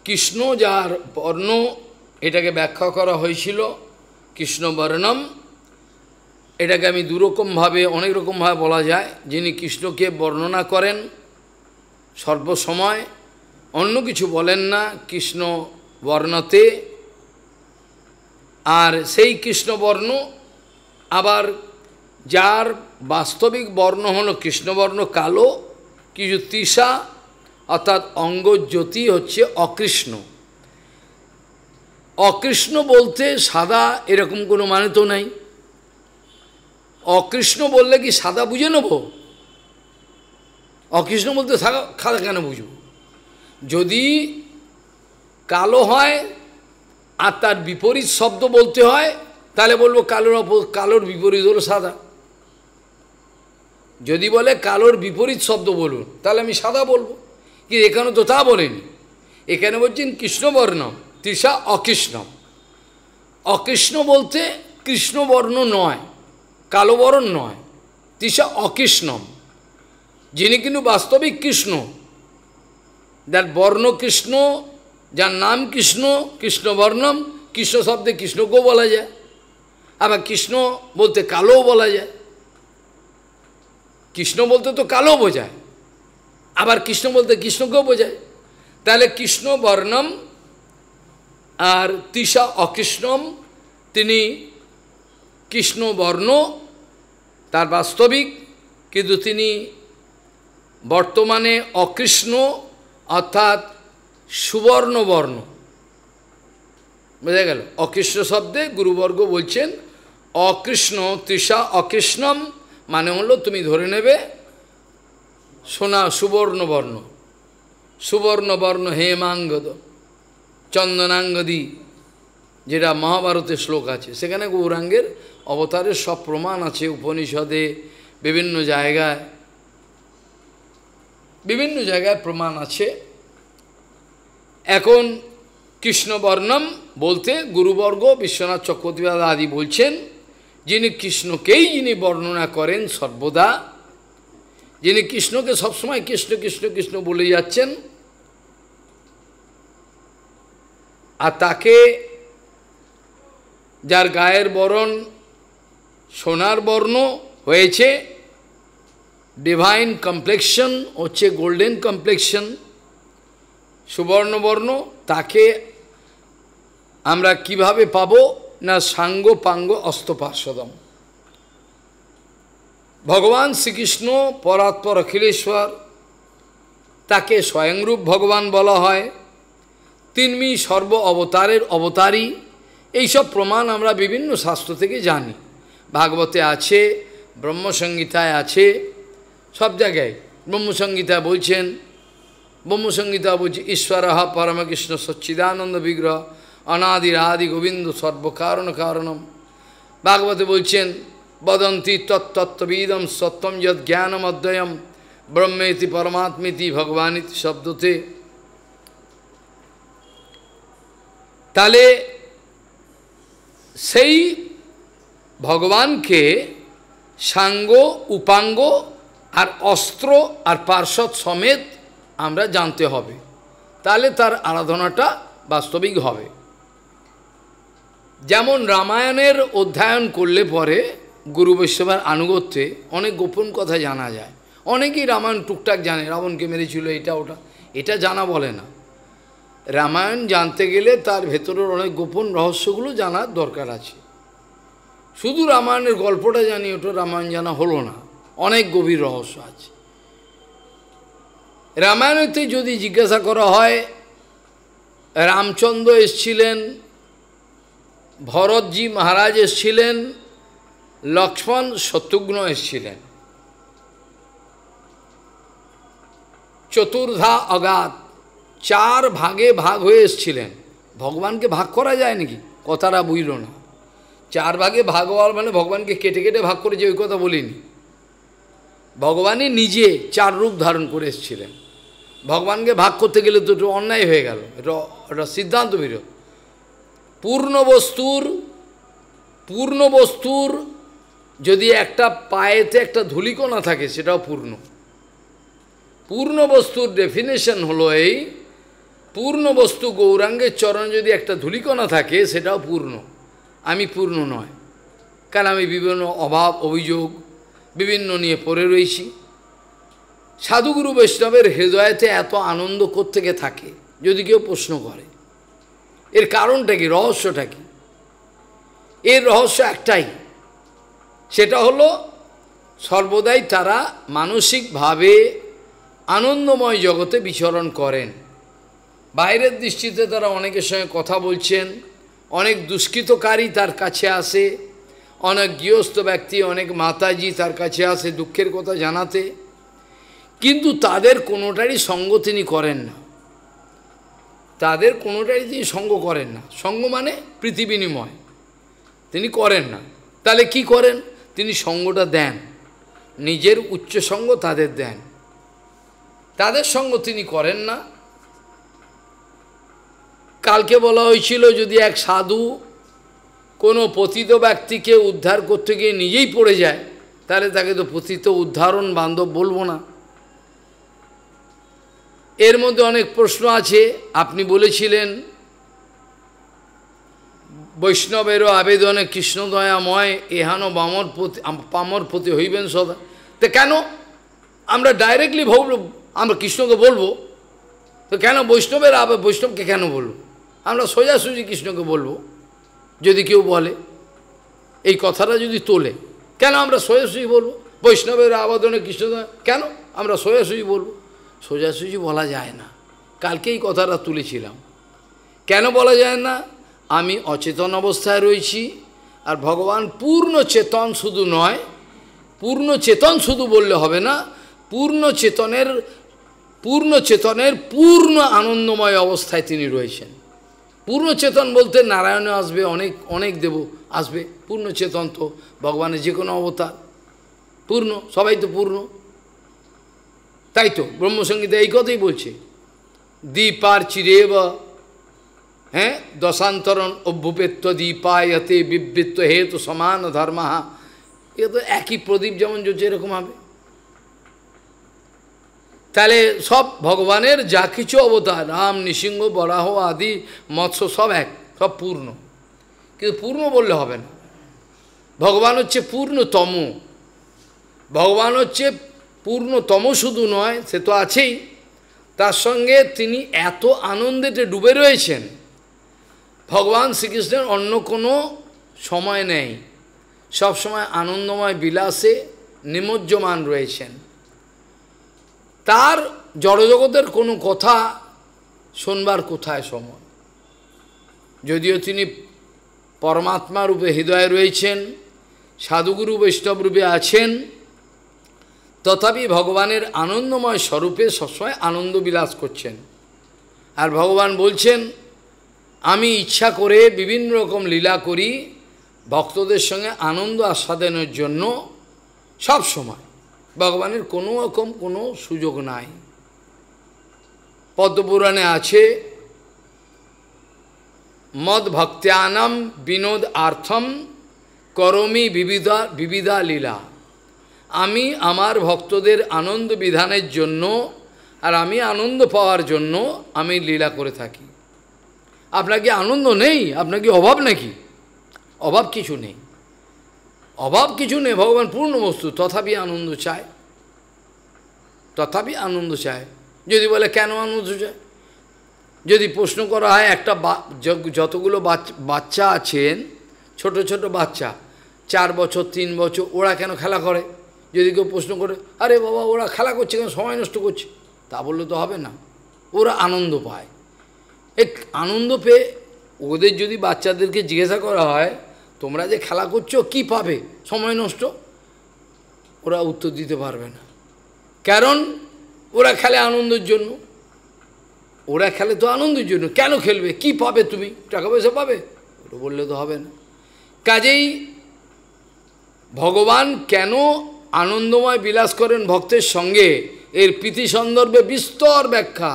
কৃষ্ণ যার বর্ণ এটাকে ব্যাখ্যা করা হয়েছিল কৃষ্ণবর্ণম এটাকে আমি দুরকমভাবে অনেক রকমভাবে বলা যায় যিনি কৃষ্ণকে বর্ণনা করেন সর্বসময় অন্য কিছু বলেন না কৃষ্ণ বর্ণতে আর সেই কৃষ্ণবর্ণ আবার যার বাস্তবিক বর্ণ হলো কৃষ্ণবর্ণ কালো কিছু তৃষা অর্থাৎ অঙ্গজ্যোতি হচ্ছে অকৃষ্ণ অকৃষ্ণ বলতে সাদা এরকম কোনো মানে তো নাই অকৃষ্ণ বললে কি সাদা বুঝে নেব অকৃষ্ণ বলতে সাদা কেন বুঝব যদি কালো হয় আর তার বিপরীত শব্দ বলতে হয় তাহলে বলবো কালোর অপ কালোর বিপরীত হলো সাদা যদি বলে কালোর বিপরীত শব্দ বলুন তাহলে আমি সাদা বলবো কি এখানে তো তা বলেনি এখানে বলছেন কৃষ্ণবর্ণ তৃষা অকৃষ্ণ অকৃষ্ণ বলতে কৃষ্ণবর্ণ নয় কালোবরণ নয় তৃষা অকৃষ্ণম যিনি কিন্তু বাস্তবিক কৃষ্ণ যার বর্ণ কৃষ্ণ যার নাম কৃষ্ণ কৃষ্ণবর্ণম কৃষ্ণ শব্দে কৃষ্ণকেও বলা যায় আবার কৃষ্ণ বলতে কালোও বলা যায় কৃষ্ণ বলতে তো কালো বোঝায় আবার কৃষ্ণ বলতে কৃষ্ণকেও বোঝায় তাহলে কৃষ্ণ বর্ণম আর তৃষা অকৃষ্ণম তিনি কৃষ্ণবর্ণ তার বাস্তবিক কিন্তু তিনি বর্তমানে অকৃষ্ণ অর্থাৎ সুবর্ণবর্ণ বোঝা গেল অকৃষ্ণ শব্দে গুরুবর্গ বলছেন অকৃষ্ণ তৃষা অকৃষ্ণম মানে হলো তুমি ধরে নেবে সোনা সুবর্ণবর্ণ সুবর্ণবর্ণ হেমাঙ্গদ চন্দনাঙ্গদি যেটা মহাভারতের শ্লোক আছে সেখানে গৌরাঙ্গের অবতারের সব প্রমাণ আছে উপনিষদে বিভিন্ন জায়গায় বিভিন্ন জায়গায় প্রমাণ আছে এখন কৃষ্ণবর্ণম বলতে গুরুবর্গ বিশ্বনাথ চক্রবর্তীবাদ আদি বলছেন যিনি কৃষ্ণকেই যিনি বর্ণনা করেন সর্বদা যিনি কৃষ্ণকে সবসময় কৃষ্ণ কৃষ্ণ কৃষ্ণ বলে যাচ্ছেন আর তাকে যার গায়ের বরণ সোনার বর্ণ হয়েছে ডিভাইন কমপ্লেকশন হচ্ছে গোল্ডেন কমপ্লেকশন সুবর্ণবর্ণ তাকে আমরা কিভাবে পাব না সাঙ্গ পাঙ্গ অস্তপার্শ্বদম ভগবান শ্রীকৃষ্ণ পরাৎপর অখিলেশ্বর তাকে স্বয়ংরূপ ভগবান বলা হয় তিনমি সর্ব অবতারের অবতারী এইসব প্রমাণ আমরা বিভিন্ন শাস্ত্র থেকে জানি ভাগবতে আছে ব্রহ্মসংগীতায় আছে সব জায়গায় ব্রহ্মসংগীতা বলছেন ব্রহ্মসংগীতা বলছে ঈশ্বর পরমকৃষ্ণ সচ্চিদানন্দ বিগ্রহ অনাদির আদি গোবিন্দ সর্বকারণ কারণম ভাগবতে বলছেন বদন্তি তত্তত্ত্ববিদম সত্যম যদ জ্ঞানম অধ্যয়ম ব্রহ্মেতি পরমাত্মিতি ভগবানীতি শব্দতে তাহলে সেই ভগবানকে সাঙ্গ উপাঙ্গ আর অস্ত্র আর পার্শ্বদ সমেত আমরা জানতে হবে তাহলে তার আরাধনাটা বাস্তবিক হবে যেমন রামায়ণের অধ্যয়ন করলে পরে গুরু বৈষ্ণবের আনুগত্যে অনেক গোপন কথা জানা যায় অনেকেই রামায়ণ টুকটাক জানে রাবণকে মেরেছিল এটা ওটা এটা জানা বলে না রামায়ণ জানতে গেলে তার ভেতরের অনেক গোপন রহস্যগুলো জানার দরকার আছে শুধু রামায়ণের গল্পটা জানি ওটা রামায়ণ জানা হলো না অনেক গভীর রহস্য আছে রামায়ণেতে যদি জিজ্ঞাসা করা হয় রামচন্দ্র এসছিলেন ভরতজি মহারাজ এসছিলেন লক্ষ্মণ শত্রুঘ্ন এসছিলেন চতুর্ধা অগাধ চার ভাগে ভাগ হয়ে এসছিলেন ভগবানকে ভাগ করা যায় নাকি কথাটা বুঝল না চার ভাগে ভাগ হওয়ার মানে ভগবানকে কেটে কেটে ভাগ করে যে ওই কথা বলিনি ভগবানই নিজে চার রূপ ধারণ করে এসেছিলেন ভগবানকে ভাগ করতে গেলে দুটো অন্যায় হয়ে গেল এটা সিদ্ধান্ত বিরোধ পূর্ণ বস্তুর পূর্ণ বস্তুর যদি একটা পায়েতে একটা ধুলিকোনা থাকে সেটাও পূর্ণ পূর্ণ বস্তুর ডেফিনেশন হলো এই পূর্ণ বস্তু গৌরাঙ্গের চরণ যদি একটা ধুলিকণা থাকে সেটাও পূর্ণ আমি পূর্ণ নয় কারণ আমি বিভিন্ন অভাব অভিযোগ বিভিন্ন নিয়ে পড়ে রয়েছি সাধুগুরু বৈষ্ণবের হৃদয়তে এত আনন্দ থেকে থাকে যদি কেউ প্রশ্ন করে এর কারণটা কি রহস্যটা কি এর রহস্য একটাই সেটা হলো সর্বদাই তারা মানসিকভাবে আনন্দময় জগতে বিচরণ করেন বাইরের দৃষ্টিতে তারা অনেকের সঙ্গে কথা বলছেন অনেক দুষ্কৃতকারী তার কাছে আসে অনেক গৃহস্থ ব্যক্তি অনেক মাতাজি তার কাছে আসে দুঃখের কথা জানাতে কিন্তু তাদের কোনোটারই সঙ্গ তিনি করেন না তাদের কোনোটারই তিনি সঙ্গ করেন না সঙ্গ মানে পৃথিবিনিময় তিনি করেন না তাহলে কি করেন তিনি সঙ্গটা দেন নিজের উচ্চ সঙ্গ তাদের দেন তাদের সঙ্গ তিনি করেন না কালকে বলা হয়েছিল যদি এক সাধু কোনো পতিত ব্যক্তিকে উদ্ধার করতে গিয়ে নিজেই পড়ে যায় তাহলে তাকে তো পতিত উদ্ধারণ বান্ধব বলবো না এর মধ্যে অনেক প্রশ্ন আছে আপনি বলেছিলেন বৈষ্ণবেরও আবেদনে কৃষ্ণদয়াময় এহান বামর প্রতি পামর প্রতি হইবেন সদা তো কেন আমরা ডাইরেক্টলি ভাবল আমরা কৃষ্ণকে বলবো তো কেন বৈষ্ণবের আবে বৈষ্ণবকে কেন বলবো আমরা সোজাসুজি কৃষ্ণকে বলবো যদি কেউ বলে এই কথাটা যদি তোলে কেন আমরা সোজাসুজি বলবো বৈষ্ণবের আবাদনে কৃষ্ণ কেন আমরা সোজাসুজি বলবো সোজাসুজি বলা যায় না কালকে এই কথাটা তুলেছিলাম কেন বলা যায় না আমি অচেতন অবস্থায় রয়েছি আর ভগবান পূর্ণ চেতন শুধু নয় পূর্ণ চেতন শুধু বললে হবে না পূর্ণ চেতনের পূর্ণ চেতনের পূর্ণ আনন্দময় অবস্থায় তিনি রয়েছেন পূর্ণচেতন বলতে নারায়ণে আসবে অনেক অনেক দেব আসবে পূর্ণচেতন তো ভগবানের যে কোনো অবতার পূর্ণ সবাই তো পূর্ণ তাই তো ব্রহ্মসঙ্গীতে এই কথাই বলছে দ্বীপার চিরেব হ্যাঁ দশান্তরণ অভ্যুপেত্য দীপায়তে বিবৃত্ত হেতু সমান ধর্মাহা এ তো একই প্রদীপ যেমন জ্বলছে এরকম হবে তাহলে সব ভগবানের যা কিছু অবতার রাম নৃসিংহ বরাহ আদি মৎস্য সব এক সব পূর্ণ কিন্তু পূর্ণ বললে হবে না ভগবান হচ্ছে পূর্ণতম ভগবান হচ্ছে পূর্ণতম শুধু নয় সে তো আছেই তার সঙ্গে তিনি এত আনন্দেতে ডুবে রয়েছেন ভগবান শ্রীকৃষ্ণের অন্য কোনো সময় নেই সবসময় আনন্দময় বিলাসে নিমজ্জমান রয়েছেন তার জড়জগতের কোনো কথা শোনবার কোথায় সময় যদিও তিনি পরমাত্মা রূপে হৃদয়ে রয়েছেন সাধুগুরু বৈষ্ণব রূপে আছেন তথাপি ভগবানের আনন্দময় স্বরূপে সবসময় আনন্দ বিলাস করছেন আর ভগবান বলছেন আমি ইচ্ছা করে বিভিন্ন রকম লীলা করি ভক্তদের সঙ্গে আনন্দ আস্বাদনের জন্য সব সময় ভগবানের কোনো রকম কোনো সুযোগ নাই পদ্মপুরাণে আছে মদ ভক্তানম বিনোদ আর্থম করমি বিবিধা বিবিধা লীলা আমি আমার ভক্তদের আনন্দ বিধানের জন্য আর আমি আনন্দ পাওয়ার জন্য আমি লীলা করে থাকি আপনাকে আনন্দ নেই আপনাকে অভাব নাকি অভাব কিছু নেই অভাব কিছু নেই ভগবান পূর্ণ বস্তু তথাপি আনন্দ চায় তথাপি আনন্দ চায় যদি বলে কেন আনন্দ চায় যদি প্রশ্ন করা হয় একটা যতগুলো বাচ্চা আছেন ছোট ছোট বাচ্চা চার বছর তিন বছর ওরা কেন খেলা করে যদি কেউ প্রশ্ন করে আরে বাবা ওরা খেলা করছে কেন সময় নষ্ট করছে তা বললে তো হবে না ওরা আনন্দ পায় এক আনন্দ পেয়ে ওদের যদি বাচ্চাদেরকে জিজ্ঞাসা করা হয় তোমরা যে খেলা করছো কি পাবে সময় নষ্ট ওরা উত্তর দিতে পারবে না কারণ ওরা খেলে আনন্দের জন্য ওরা খেলে তো আনন্দের জন্য কেন খেলবে কি পাবে তুমি টাকা পয়সা পাবে ওটা বললে তো হবে না কাজেই ভগবান কেন আনন্দময় বিলাস করেন ভক্তের সঙ্গে এর প্রীতি সন্দর্ভে বিস্তর ব্যাখ্যা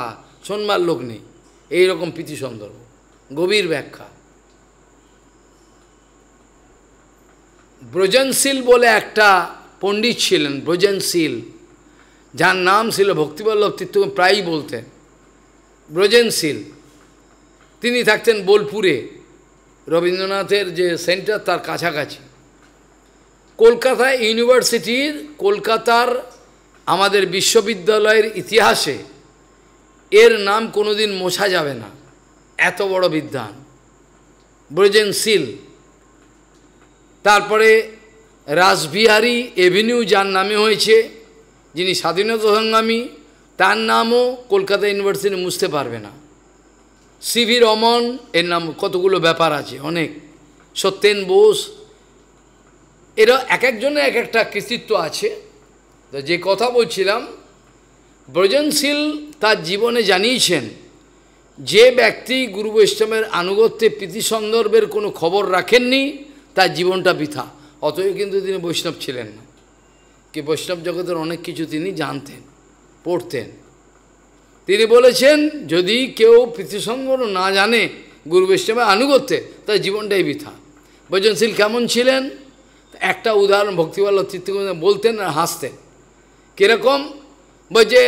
শোনবার লোক নেই এইরকম প্রীতি সন্দর্ভ গভীর ব্যাখ্যা ব্রজনশীল বলে একটা পণ্ডিত ছিলেন ব্রজনশীল যার নাম ছিল ভক্তিবল্লভ তীর্থ প্রায়ই বলতেন ব্রজেনশীল তিনি থাকতেন বোলপুরে রবীন্দ্রনাথের যে সেন্টার তার কাছাকাছি কলকাতা ইউনিভার্সিটির কলকাতার আমাদের বিশ্ববিদ্যালয়ের ইতিহাসে এর নাম কোনোদিন মোছা যাবে না এত বড় বিদ্যান ব্রজেনশীল তারপরে রাসবিহারী এভিনিউ যার নামে হয়েছে যিনি স্বাধীনতা সংগ্রামী তার নামও কলকাতা ইউনিভার্সিটি মুছতে পারবে না সিভি রমন এর নাম কতগুলো ব্যাপার আছে অনেক সত্যেন বোস এরা এক একজনে এক একটা কৃতিত্ব আছে তো যে কথা বলছিলাম ব্রজনশীল তার জীবনে জানিয়েছেন যে ব্যক্তি গুরু বৈষ্ণবের আনুগত্যে প্রীতি সন্দর্ভের কোনো খবর রাখেননি তার জীবনটা বৃথা অতএব কিন্তু তিনি বৈষ্ণব ছিলেন না কি বৈষ্ণব জগতের অনেক কিছু তিনি জানতেন পড়তেন তিনি বলেছেন যদি কেউ পৃথিসঙ্গ না জানে গুরু বৈষ্ণবের আনুগত্যে তার জীবনটাই বৃথা বৈজনশীল কেমন ছিলেন একটা উদাহরণ ভক্তিবল্লভ তৃতীয় বলতেন আর হাসতেন কীরকম বলছে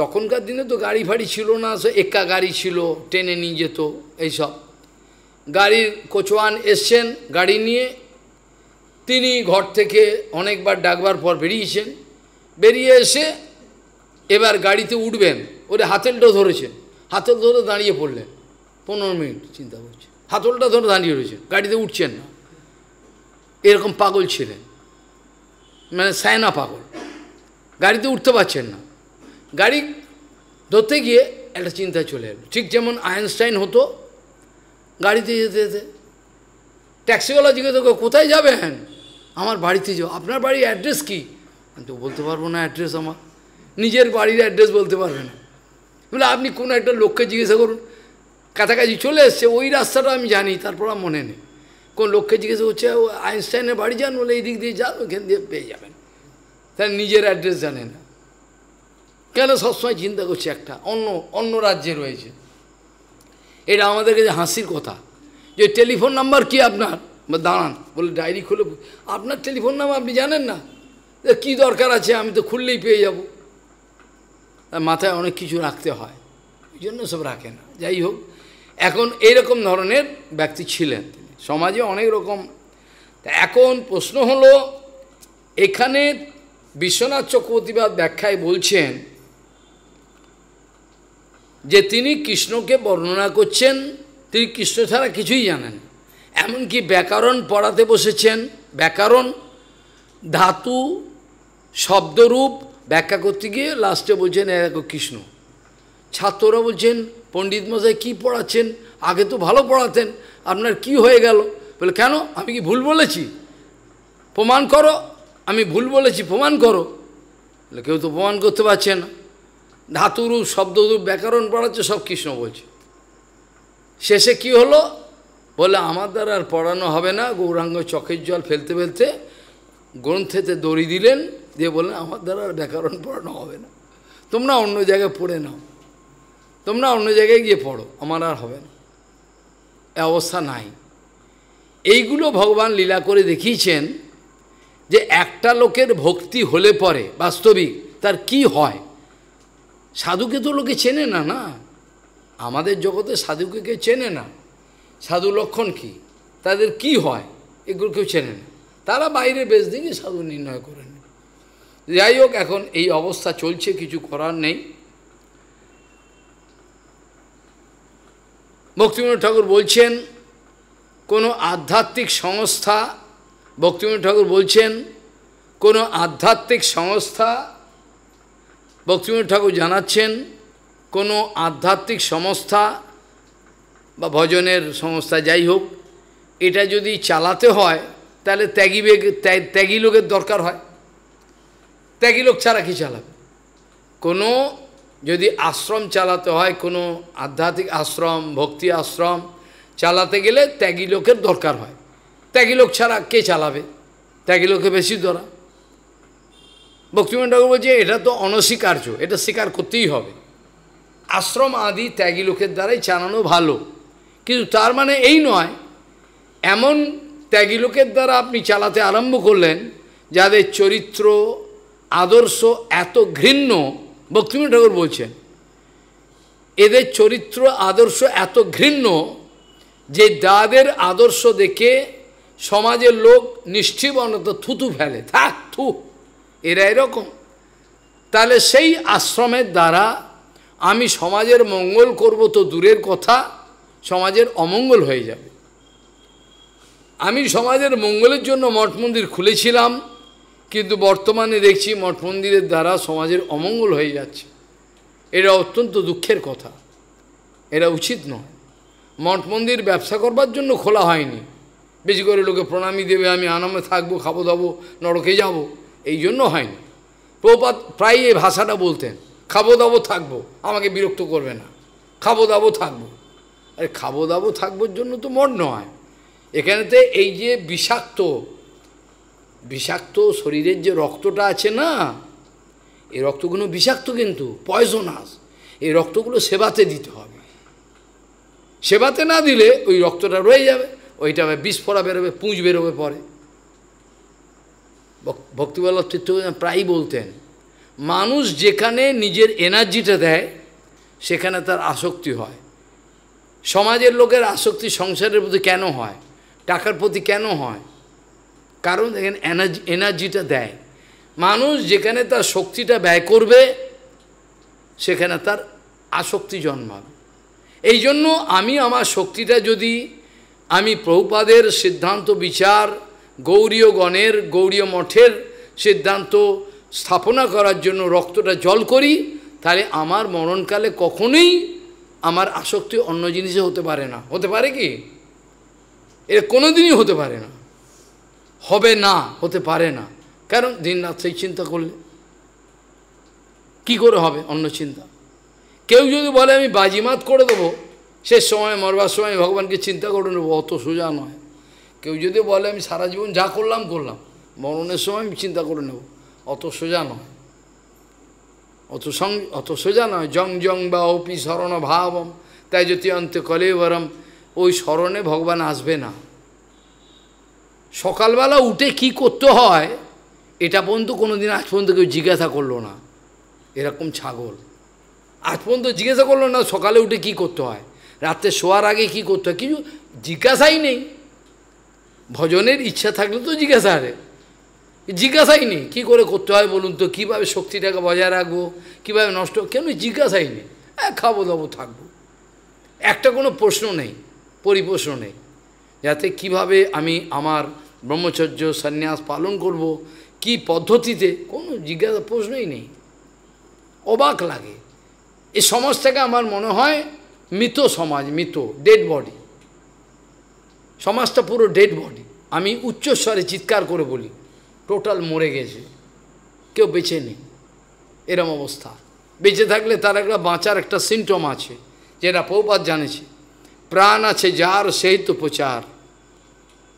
তখনকার দিনে তো গাড়ি ফাড়ি ছিল না সে একা গাড়ি ছিল ট্রেনে নিয়ে যেত এইসব গাড়ির কোচওয়ান এসছেন গাড়ি নিয়ে তিনি ঘর থেকে অনেকবার ডাকবার পর বেরিয়েছেন বেরিয়ে এসে এবার গাড়িতে উঠবেন ওরে হাতেলটা ধরেছেন হাতেল ধরে দাঁড়িয়ে পড়লেন পনেরো মিনিট চিন্তা করছে হাতলটা ধরে দাঁড়িয়ে রয়েছে গাড়িতে উঠছেন না এরকম পাগল ছিলেন মানে সায়না পাগল গাড়িতে উঠতে পারছেন না গাড়ি ধরতে গিয়ে একটা চিন্তা চলে এলো ঠিক যেমন আইনস্টাইন হতো গাড়িতে যেতে যেতে ট্যাক্সিওয়ালা জিজ্ঞেস করে কোথায় যাবেন আমার বাড়িতে যাও আপনার বাড়ির অ্যাড্রেস কী আমি তো বলতে পারবো না অ্যাড্রেস আমার নিজের বাড়ির অ্যাড্রেস বলতে পারবে না বলে আপনি কোনো একটা লোককে জিজ্ঞাসা করুন কাছাকাছি চলে এসছে ওই রাস্তাটা আমি জানি তারপর আমার মনে নেই কোন লোককে জিজ্ঞেস করছে আইনস্টাইনের বাড়ি যান বলে এই দিক দিয়ে যান ওখান দিয়ে পেয়ে যাবেন তার নিজের অ্যাড্রেস জানে না কেন সবসময় চিন্তা করছে একটা অন্য অন্য রাজ্যে রয়েছে এটা আমাদের কাছে হাসির কথা যে টেলিফোন নাম্বার কি আপনার দাঁড়ান বলে ডায়েরি খুলে আপনার টেলিফোন নাম্বার আপনি জানেন না কি দরকার আছে আমি তো খুললেই পেয়ে যাব মাথায় অনেক কিছু রাখতে হয় ওই জন্য সব রাখে না যাই হোক এখন এইরকম ধরনের ব্যক্তি ছিলেন তিনি সমাজে অনেক রকম এখন প্রশ্ন হলো এখানে বিশ্বনাথ চক্রবর্তীবাদ ব্যাখ্যায় বলছেন যে তিনি কৃষ্ণকে বর্ণনা করছেন তিনি কৃষ্ণ ছাড়া কিছুই জানেন এমনকি ব্যাকরণ পড়াতে বসেছেন ব্যাকরণ ধাতু শব্দরূপ ব্যাখ্যা করতে গিয়ে লাস্টে বলছেন এক কৃষ্ণ ছাত্ররা বলছেন পণ্ডিত মশাই কী পড়াচ্ছেন আগে তো ভালো পড়াতেন আপনার কি হয়ে গেল বলে কেন আমি কি ভুল বলেছি প্রমাণ করো আমি ভুল বলেছি প্রমাণ করো কেউ তো প্রমাণ করতে পারছে না ধাতুরূপ শব্দরূপ ব্যাকরণ পড়াচ্ছে সব কৃষ্ণ বলছে শেষে কি হলো বলে আমার দ্বারা আর পড়ানো হবে না গৌরাঙ্গ চকের জল ফেলতে ফেলতে গ্রন্থেতে দড়ি দিলেন দিয়ে বললেন আমার দ্বারা আর ব্যাকরণ পড়ানো হবে না তোমরা অন্য জায়গায় পড়ে নাও তোমরা অন্য জায়গায় গিয়ে পড়ো আমার আর হবে না এ অবস্থা নাই এইগুলো ভগবান লীলা করে দেখিয়েছেন যে একটা লোকের ভক্তি হলে পরে বাস্তবিক তার কি হয় সাধুকে তো লোকে চেনে না না আমাদের জগতে সাধুকে কেউ চেনে না সাধু লক্ষণ কি তাদের কি হয় এগুলো কেউ চেনে না তারা বাইরে বেশ দিকে সাধু নির্ণয় করে নেবে যাই হোক এখন এই অবস্থা চলছে কিছু করার নেই ভক্তিবিনোদ ঠাকুর বলছেন কোনো আধ্যাত্মিক সংস্থা ভক্তিবিনোদ ঠাকুর বলছেন কোনো আধ্যাত্মিক সংস্থা ভক্তিমূল ঠাকুর জানাচ্ছেন কোনো আধ্যাত্মিক সংস্থা বা ভজনের সংস্থা যাই হোক এটা যদি চালাতে হয় তাহলে ত্যাগী বেগ ত্যাগী লোকের দরকার হয় ত্যাগী লোক ছাড়া কী চালাবে কোনো যদি আশ্রম চালাতে হয় কোনো আধ্যাত্মিক আশ্রম ভক্তি আশ্রম চালাতে গেলে ত্যাগী লোকের দরকার হয় ত্যাগী লোক ছাড়া কে চালাবে ত্যাগী লোকে বেশি দরা ভক্তিমন ঠাকুর বলছে এটা তো অনস্বীকার্য এটা স্বীকার করতেই হবে আশ্রম আদি ত্যাগী লোকের দ্বারাই চালানো ভালো কিন্তু তার মানে এই নয় এমন ত্যাগী লোকের দ্বারা আপনি চালাতে আরম্ভ করলেন যাদের চরিত্র আদর্শ এত ঘৃণ্য ভক্তিমন ঠাকুর বলছেন এদের চরিত্র আদর্শ এত ঘৃণ্য যে দাদের আদর্শ দেখে সমাজের লোক নিশ্চিবনত থুতু ফেলে থাক থু এরা এরকম তাহলে সেই আশ্রমের দ্বারা আমি সমাজের মঙ্গল করব তো দূরের কথা সমাজের অমঙ্গল হয়ে যাবে আমি সমাজের মঙ্গলের জন্য মঠ মন্দির খুলেছিলাম কিন্তু বর্তমানে দেখছি মঠ মন্দিরের দ্বারা সমাজের অমঙ্গল হয়ে যাচ্ছে এটা অত্যন্ত দুঃখের কথা এটা উচিত নয় মঠ মন্দির ব্যবসা করবার জন্য খোলা হয়নি বেশি করে লোকে প্রণামী দেবে আমি আনামে থাকবো খাবো দাবো নরকে যাবো এই জন্য হয়নি প্রপাত প্রায় এই ভাষাটা বলতেন খাবো দাবো থাকবো আমাকে বিরক্ত করবে না খাবো দাবো থাকবো আরে খাবো দাবো থাকবোর জন্য তো মন নয় এখানেতে এই যে বিষাক্ত বিষাক্ত শরীরের যে রক্তটা আছে না এই রক্তগুলো বিষাক্ত কিন্তু পয়জনাস এই রক্তগুলো সেবাতে দিতে হবে সেবাতে না দিলে ওই রক্তটা রয়ে যাবে ওইটা বিষ ফোড়া বেরোবে পুঁজ বেরোবে পরে ভক্তিবল্লভ চিত্তরঞ্জন প্রায়ই বলতেন মানুষ যেখানে নিজের এনার্জিটা দেয় সেখানে তার আসক্তি হয় সমাজের লোকের আসক্তি সংসারের প্রতি কেন হয় টাকার প্রতি কেন হয় কারণ এখানে এনার্জি এনার্জিটা দেয় মানুষ যেখানে তার শক্তিটা ব্যয় করবে সেখানে তার আসক্তি জন্মাবে এই জন্য আমি আমার শক্তিটা যদি আমি প্রভুপাদের সিদ্ধান্ত বিচার গৌরীয় গণের গৌরীয় মঠের সিদ্ধান্ত স্থাপনা করার জন্য রক্তটা জল করি তাহলে আমার মরণকালে কখনোই আমার আসক্তি অন্য জিনিসে হতে পারে না হতে পারে কি এটা কোনোদিনই হতে পারে না হবে না হতে পারে না কারণ দিন রাত সেই চিন্তা করলে কি করে হবে অন্য চিন্তা কেউ যদি বলে আমি বাজিমাত করে দেবো সে সময় মরবার সময় ভগবানকে চিন্তা করে নেবো অত সোজা নয় কেউ যদি বলে আমি সারা জীবন যা করলাম করলাম মরণের সময় আমি চিন্তা করে নেব অত সোজা নয় অত সং অত সোজা নয় জং জং বা অপি স্মরণ ভাবম তাই যদি কলে বরম ওই স্মরণে ভগবান আসবে না সকালবেলা উঠে কি করতে হয় এটা পর্যন্ত কোনো দিন আজ পর্যন্ত কেউ জিজ্ঞাসা করলো না এরকম ছাগল আজ পর্যন্ত জিজ্ঞাসা করলো না সকালে উঠে কি করতে হয় রাত্রে শোয়ার আগে কি করতে হয় কিছু জিজ্ঞাসাই নেই ভজনের ইচ্ছা থাকলে তো জিজ্ঞাসা আরে জিজ্ঞাসাই নেই কী করে করতে হয় বলুন তো কীভাবে শক্তিটাকে বজায় রাখবো কীভাবে নষ্ট কেন জিজ্ঞাসাই নেই হ্যাঁ খাবো দাবো থাকবো একটা কোনো প্রশ্ন নেই পরিপ্রশ্ন নেই যাতে কিভাবে আমি আমার ব্রহ্মচর্য সন্ন্যাস পালন করব কি পদ্ধতিতে কোনো জিজ্ঞাসা প্রশ্নই নেই অবাক লাগে এই সমাজটাকে আমার মনে হয় মৃত সমাজ মৃত ডেড বডি সমাজটা পুরো ডেড বডি আমি উচ্চস্বরে চিৎকার করে বলি টোটাল মরে গেছে কেউ বেঁচে নেই এরম অবস্থা বেঁচে থাকলে তার একটা বাঁচার একটা সিমটম আছে যেটা পৌপাত জানেছে প্রাণ আছে যার সেই তো প্রচার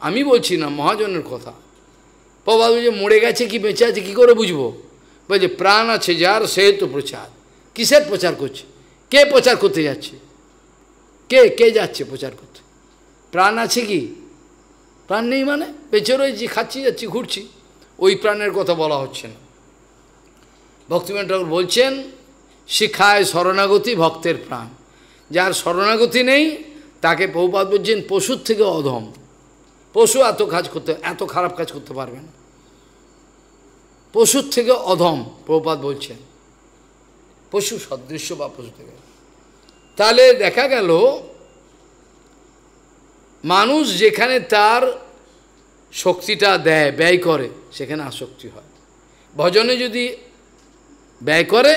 আমি বলছি না মহাজনের কথা পৌপাত যে মরে গেছে কি বেঁচে আছে কী করে বুঝবো বলছে প্রাণ আছে যার সেই তো প্রচার কিসের প্রচার করছে কে প্রচার করতে যাচ্ছে কে কে যাচ্ছে প্রচার করতে প্রাণ আছে কি প্রাণ নেই মানে বেঁচে রয়েছি খাচ্ছি যাচ্ছি ঘুরছি ওই প্রাণের কথা বলা হচ্ছে না ভক্তিমেন ঠাকুর বলছেন শিখায় শরণাগতি ভক্তের প্রাণ যার শরণাগতি নেই তাকে বহুপাত বলছেন পশুর থেকে অধম পশু এত কাজ করতে এত খারাপ কাজ করতে পারবে না পশুর থেকে অধম প্রপাত বলছেন পশু সদৃশ্য বা পশু থেকে তাহলে দেখা গেল মানুষ যেখানে তার শক্তিটা দেয় ব্যয় করে সেখানে আসক্তি হয় ভজনে যদি ব্যয় করে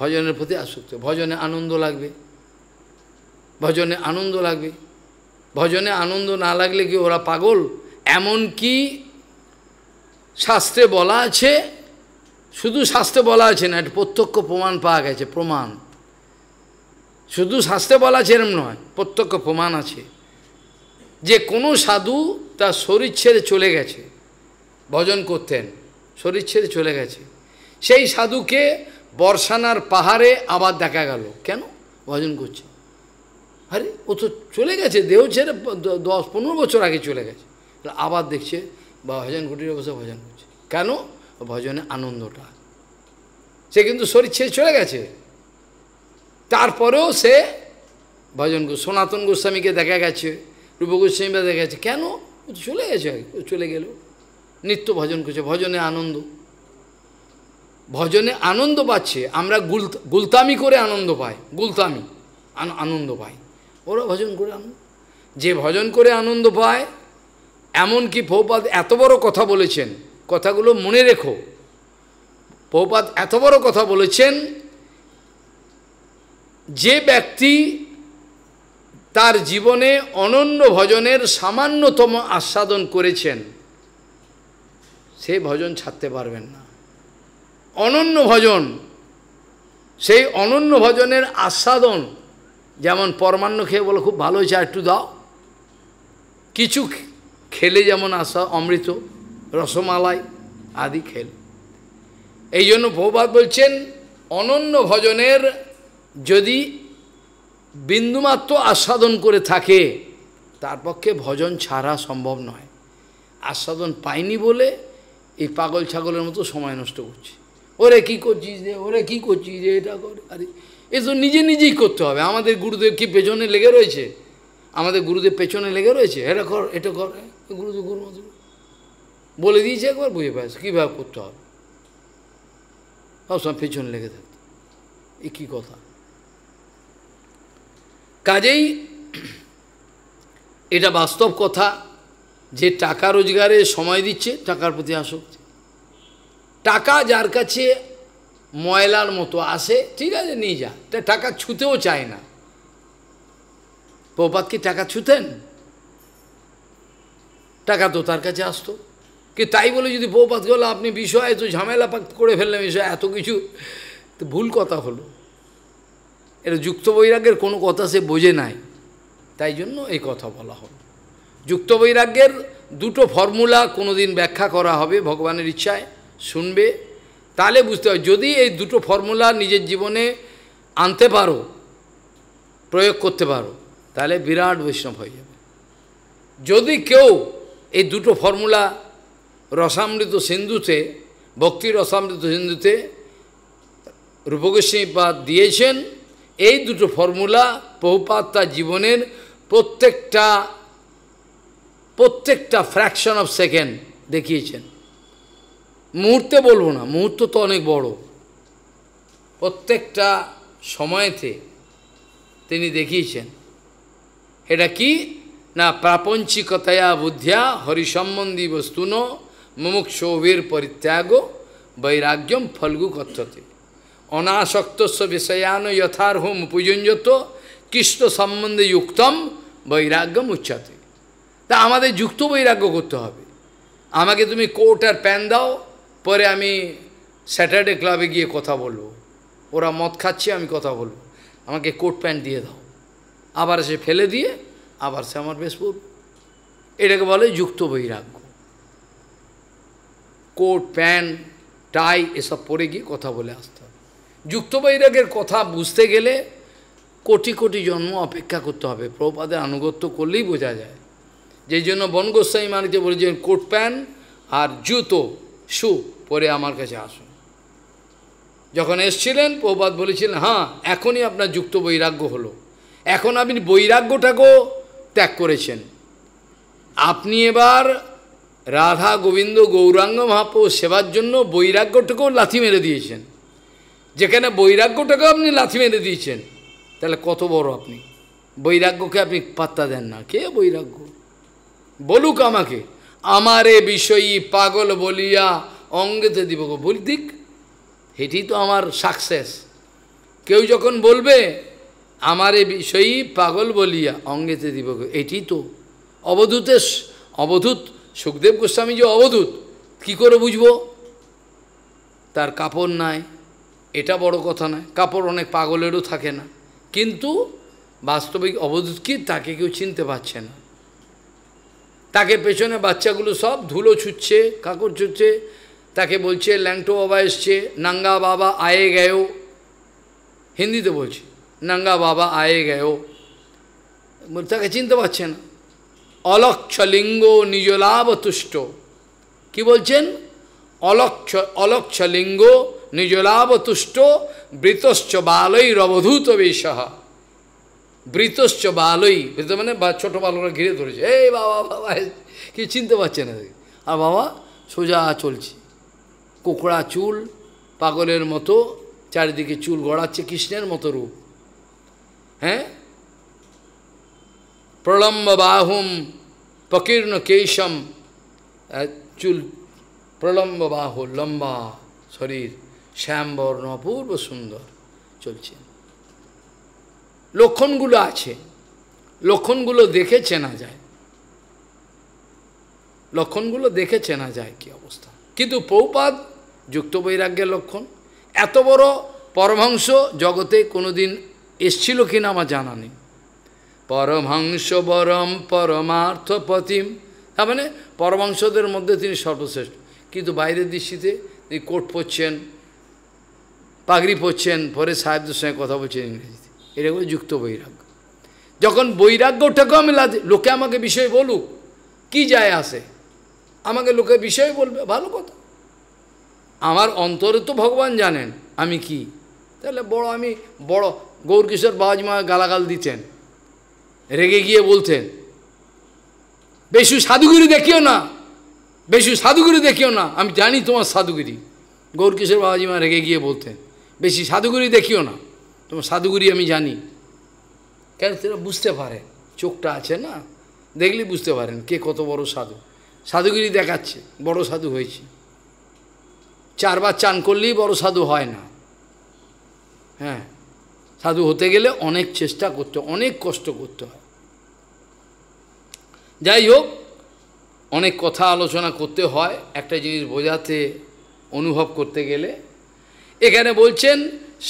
ভজনের প্রতি আসক্তি ভজনে আনন্দ লাগবে ভজনে আনন্দ লাগবে ভজনে আনন্দ না লাগলে কি ওরা পাগল এমন কি শাস্ত্রে বলা আছে শুধু শাস্ত্রে বলা আছে না এটা প্রত্যক্ষ প্রমাণ পাওয়া গেছে প্রমাণ শুধু শাস্ত্রে বলা আছে এরম নয় প্রত্যক্ষ প্রমাণ আছে যে কোনো সাধু তার শরীর ছেড়ে চলে গেছে ভজন করতেন শরীর ছেড়ে চলে গেছে সেই সাধুকে বর্ষানার পাহাড়ে আবার দেখা গেল কেন ভজন করছে আরে ও তো চলে গেছে দেহ ছেড়ে দশ পনেরো বছর আগে চলে গেছে আবার দেখছে বা ভজন ঘটির অবস্থা ভজন করছে কেন ভজনে আনন্দটা সে কিন্তু শরীর ছেড়ে চলে গেছে তারপরেও সে ভজন সনাতন গোস্বামীকে দেখা গেছে রূপ গোস্বামী গেছে কেন ও চলে গেছে ও চলে গেল নিত্য ভজন করছে ভজনে আনন্দ ভজনে আনন্দ পাচ্ছে আমরা গুল গুলতামি করে আনন্দ পাই গুলতামি আনন্দ পাই ওরা ভজন করে আনন্দ যে ভজন করে আনন্দ পায় এমনকি পৌপাদ এত বড় কথা বলেছেন কথাগুলো মনে রেখো পৌপাদ এত বড় কথা বলেছেন যে ব্যক্তি তার জীবনে অনন্য ভজনের সামান্যতম আস্বাদন করেছেন সে ভজন ছাড়তে পারবেন না অনন্য ভজন সেই অনন্য ভজনের আস্বাদন যেমন পরমান্ন খেয়ে বলে খুব ভালো হয়েছে একটু দাও কিছু খেলে যেমন আসা অমৃত রসমালাই আদি খেল এই জন্য ভৌবাদ বলছেন অনন্য ভজনের যদি বিন্দুমাত্র আস্বাদন করে থাকে তার পক্ষে ভজন ছাড়া সম্ভব নয় আস্বাদন পায়নি বলে এই পাগল ছাগলের মতো সময় নষ্ট করছে ওরে কি করছিস রে ওরে কী করছিস রে এটা কর আরে এ তো নিজে নিজেই করতে হবে আমাদের গুরুদেব কি পেছনে লেগে রয়েছে আমাদের গুরুদেব পেছনে লেগে রয়েছে এটা কর এটা কর গুরুদেব গুরু মতো বলে দিয়েছে একবার বুঝে পাচ্ছে কীভাবে করতে হবে সবসময় পেছনে লেগে থাকতে এ কী কথা কাজেই এটা বাস্তব কথা যে টাকা রোজগারে সময় দিচ্ছে টাকার প্রতি আসক্তি টাকা যার কাছে ময়লার মতো আসে ঠিক আছে নিয়ে যা তা টাকা ছুতেও চায় না প্রপাত কি টাকা ছুতেন টাকা তো তার কাছে আসতো কি তাই বলে যদি প্রপাত গেল আপনি বিষয় এত ঝামেলা করে ফেললেন বিষয় এত কিছু তো ভুল কথা হলো এটা যুক্ত বৈরাগ্যের কোনো কথা সে বোঝে নাই তাই জন্য এই কথা বলা হল যুক্ত বৈরাগ্যের দুটো ফর্মুলা কোনোদিন ব্যাখ্যা করা হবে ভগবানের ইচ্ছায় শুনবে তাহলে বুঝতে হবে যদি এই দুটো ফর্মুলা নিজের জীবনে আনতে পারো প্রয়োগ করতে পারো তাহলে বিরাট বৈষ্ণব হয়ে যাবে যদি কেউ এই দুটো ফর্মুলা রসামৃত সিন্ধুতে ভক্তি রসামৃত সিন্ধুতে রূপগোস্বীপাদ দিয়েছেন এই দুটো ফর্মুলা বহুপাত তার জীবনের প্রত্যেকটা প্রত্যেকটা ফ্র্যাকশন অফ সেকেন্ড দেখিয়েছেন মুহূর্তে বলবো না মুহূর্ত তো অনেক বড় প্রত্যেকটা সময়তে তিনি দেখিয়েছেন এটা কি না প্রাপঞ্চিকতায়া বুদ্ধিয়া হরিসম্বন্ধী বস্তুন মুমুক্ষ পরিত্যাগ বৈরাগ্যম ফলগু কথ্যতে অনাসক্তস্ব বিষয়ান যথার্হম উপযুঞ্জত কৃষ্ণ সম্বন্ধে যুক্তম বৈরাগ্যম উচ্চাতে তা আমাদের যুক্ত বৈরাগ্য করতে হবে আমাকে তুমি কোট আর প্যান দাও পরে আমি স্যাটারডে ক্লাবে গিয়ে কথা বলবো ওরা মদ খাচ্ছে আমি কথা বলবো আমাকে কোট প্যান্ট দিয়ে দাও আবার সে ফেলে দিয়ে আবার সে আমার বেশ পড়ব এটাকে বলে যুক্ত বৈরাগ্য কোট প্যান্ট টাই এসব পরে গিয়ে কথা বলে আসতে যুক্ত বৈরাগের কথা বুঝতে গেলে কোটি কোটি জন্ম অপেক্ষা করতে হবে প্রপাদের আনুগত্য করলেই বোঝা যায় যে জন্য বন গোস্বাই মানিতে বলেছেন কোট প্যান্ট আর জুতো শু পরে আমার কাছে আসুন যখন এসছিলেন প্রপাত বলেছিলেন হ্যাঁ এখনই আপনার যুক্ত বৈরাগ্য হলো এখন আপনি বৈরাগ্যটাকেও ত্যাগ করেছেন আপনি এবার রাধা গোবিন্দ গৌরাঙ্গ মহাপ্রভু সেবার জন্য বৈরাগ্যটাকেও লাথি মেরে দিয়েছেন যেখানে বৈরাগ্যটাকেও আপনি লাথি মেরে দিয়েছেন তাহলে কত বড় আপনি বৈরাগ্যকে আপনি পাত্তা দেন না কে বৈরাগ্য বলুক আমাকে আমারে বিষয়ী পাগল বলিয়া অঙ্গেতে দিব গো বলি দিক এটি তো আমার সাকসেস কেউ যখন বলবে আমারে বিষয়ী পাগল বলিয়া অঙ্গেতে দিব গো এটি তো অবধূতের অবধূত সুখদেব গোস্বামী যে অবধূত কি করে বুঝবো তার কাপড় নাই এটা বড় কথা নয় কাপড় অনেক পাগলেরও থাকে না কিন্তু বাস্তবিক অবদূত কি তাকে কেউ চিনতে পারছে না তাকে পেছনে বাচ্চাগুলো সব ধুলো ছুটছে কাকর ছুটছে তাকে বলছে ল্যাংটো বাবা এসছে নাঙ্গা বাবা আয়ে গেও হিন্দিতে বলছে নাঙ্গা বাবা আয়ে গেও তাকে চিনতে পারছে না অলক্ষ লিঙ্গ নিজলাভ তুষ্ট কি বলছেন অলক্ষ অলক্ষ লিঙ্গ নিজলাভ তুষ্ট বৃতশ্চ বালই রবধূত বেশ বৃতশ্চ বালই বৃত মানে ছোটো বালকরা ঘিরে ধরেছে এই বাবা বাবা কি চিনতে পারছে না আর বাবা সোজা চলছে কুকড়া চুল পাগলের মতো চারিদিকে চুল গড়াচ্ছে কৃষ্ণের মতো রূপ হ্যাঁ প্রলম্ব বাহুম প্রকীর্ণ কেশম চুল প্রলম্ব বাহু লম্বা শরীর শ্যামবর্ণ অপূর্ব সুন্দর চলছে লক্ষণগুলো আছে লক্ষণগুলো দেখে চেনা যায় লক্ষণগুলো দেখে চেনা যায় কি অবস্থা কিন্তু পৌপাদ যুক্ত বৈরাগ্যের লক্ষণ এত বড় পরমহংস জগতে কোনোদিন এসছিল কিনা আমার জানা নেই পরমহংস বরম পরমার্থপতিম তার মানে পরমাংশদের মধ্যে তিনি সর্বশ্রেষ্ঠ কিন্তু বাইরের দৃষ্টিতে তিনি কোট পরছেন পাগড়ি পড়ছেন পরে সাহেবদের সঙ্গে কথা বলছেন ইংরেজিতে এটা হলো যুক্ত বৈরাগ্য যখন বৈরাগ্যটাকেও আমি লোকে আমাকে বিষয় বলুক কি যায় আসে আমাকে লোকে বিষয় বলবে ভালো কথা আমার অন্তরে তো ভগবান জানেন আমি কি তাহলে বড় আমি বড় গৌরকিশোর মা গালাগাল দিতেন রেগে গিয়ে বলতেন বেশু সাধুগিরি দেখিও না বেশু সাধুগিরি দেখিও না আমি জানি তোমার সাধুগিরি গৌরকিশোর বাবাজিমা রেগে গিয়ে বলতেন বেশি সাধুগুরি দেখিও না তোমার সাধুগুরি আমি জানি কেন সেটা বুঝতে পারে চোখটা আছে না দেখলে বুঝতে পারেন কে কত বড় সাধু সাধুগিরি দেখাচ্ছে বড় সাধু হয়েছে চারবার চান করলেই বড় সাধু হয় না হ্যাঁ সাধু হতে গেলে অনেক চেষ্টা করতে অনেক কষ্ট করতে হয় যাই হোক অনেক কথা আলোচনা করতে হয় একটা জিনিস বোঝাতে অনুভব করতে গেলে এখানে বলছেন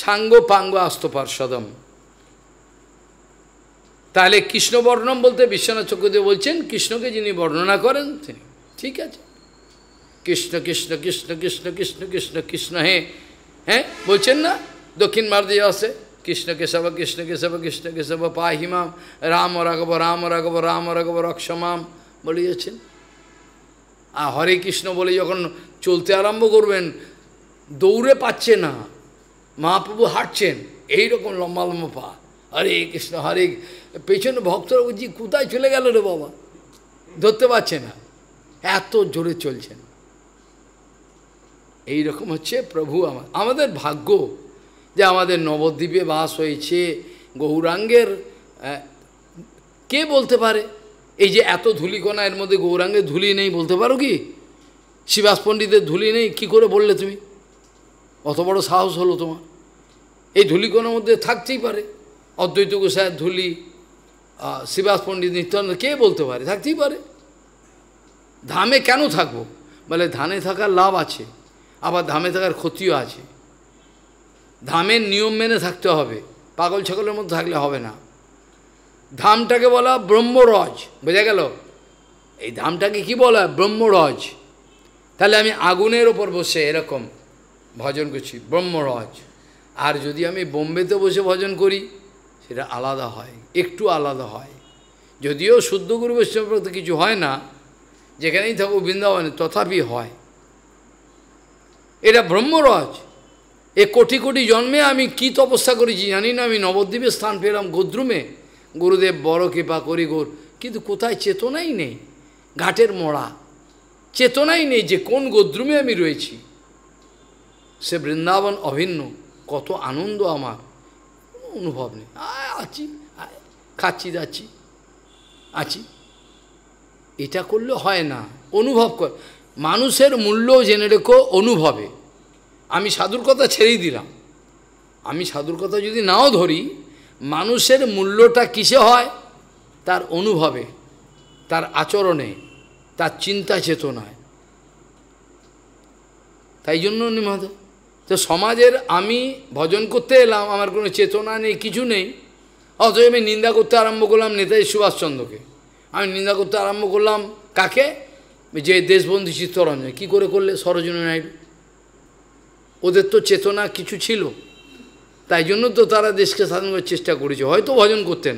সাঙ্গ পাঙ্গ আস্তপার্ষদম তাহলে কৃষ্ণ বর্ণম বলতে বিশ্বনাথ চক্রদেব বলছেন কৃষ্ণকে যিনি বর্ণনা করেন তিনি ঠিক আছে কৃষ্ণ কৃষ্ণ কৃষ্ণ কৃষ্ণ কৃষ্ণ কৃষ্ণ কৃষ্ণ হে হ্যাঁ বলছেন না দক্ষিণ ভারতে আছে কৃষ্ণ কেশব কৃষ্ণ কেশব কৃষ্ণ কেশব পাহিমাম রাম রাঘব রাম রাঘব রাম রাঘব রক্ষমাম বলে যাচ্ছেন আর হরে কৃষ্ণ বলে যখন চলতে আরম্ভ করবেন দৌড়ে পাচ্ছে না মহাপ্রভু হাঁটছেন এইরকম লম্বা লম্বা পা হরে কৃষ্ণ হরে পেছনে ভক্তরা বুঝি কোথায় চলে গেল রে বাবা ধরতে পারছে না এত জোরে চলছেন এই রকম হচ্ছে প্রভু আমার আমাদের ভাগ্য যে আমাদের নবদ্বীপে বাস হয়েছে গৌরাঙ্গের কে বলতে পারে এই যে এত ধুলিকণা এর মধ্যে গৌরাঙ্গের ধুলি নেই বলতে পারো কি শিবাস পণ্ডিতের ধুলি নেই কি করে বললে তুমি অত বড় সাহস হলো তোমার এই কোনো মধ্যে থাকতেই পারে অদ্বৈত গোসায় ধুলি শিবাস পণ্ডিত নিত্যানন্দ কে বলতে পারে থাকতেই পারে ধামে কেন থাকবো বলে ধানে থাকার লাভ আছে আবার ধামে থাকার ক্ষতিও আছে ধামের নিয়ম মেনে থাকতে হবে পাগল ছাগলের মধ্যে থাকলে হবে না ধামটাকে বলা ব্রহ্মরজ বোঝা গেল এই ধামটাকে কি বলা ব্রহ্মরজ তাহলে আমি আগুনের ওপর বসে এরকম ভজন করছি ব্রহ্মরজ আর যদি আমি বোম্বেতে বসে ভজন করি সেটা আলাদা হয় একটু আলাদা হয় যদিও শুদ্ধ গুরু বৈষ্ণব কিছু হয় না যেখানেই থাকো বৃন্দাবনে তথাপি হয় এটা ব্রহ্মরজ এ কোটি কোটি জন্মে আমি কি তপস্যা করেছি জানি না আমি নবদ্বীপে স্থান পেলাম গোদ্রুমে গুরুদেব বড় কৃপা করি গোর কিন্তু কোথায় চেতনাই নেই ঘাটের মোড়া চেতনাই নেই যে কোন গোদ্রুমে আমি রয়েছি সে বৃন্দাবন অভিন্ন কত আনন্দ আমার অনুভব নেই আছি খাচ্ছি যাচ্ছি আছি এটা করলে হয় না অনুভব কর মানুষের মূল্য জেনে রেখো অনুভবে আমি সাধুর কথা ছেড়েই দিলাম আমি সাধুর কথা যদি নাও ধরি মানুষের মূল্যটা কিসে হয় তার অনুভবে তার আচরণে তার চিন্তা চেতনায় তাই জন্য নিমাধব তো সমাজের আমি ভজন করতে এলাম আমার কোনো চেতনা নেই কিছু নেই অথচ আমি নিন্দা করতে আরম্ভ করলাম নেতাজি সুভাষচন্দ্রকে আমি নিন্দা করতে আরম্ভ করলাম কাকে যে দেশবন্ধু চিত্তরঞ্জন কী করে করলে সরোজনী নাইডু ওদের তো চেতনা কিছু ছিল তাই জন্য তো তারা দেশকে স্বাধীন করার চেষ্টা করেছে হয়তো ভজন করতেন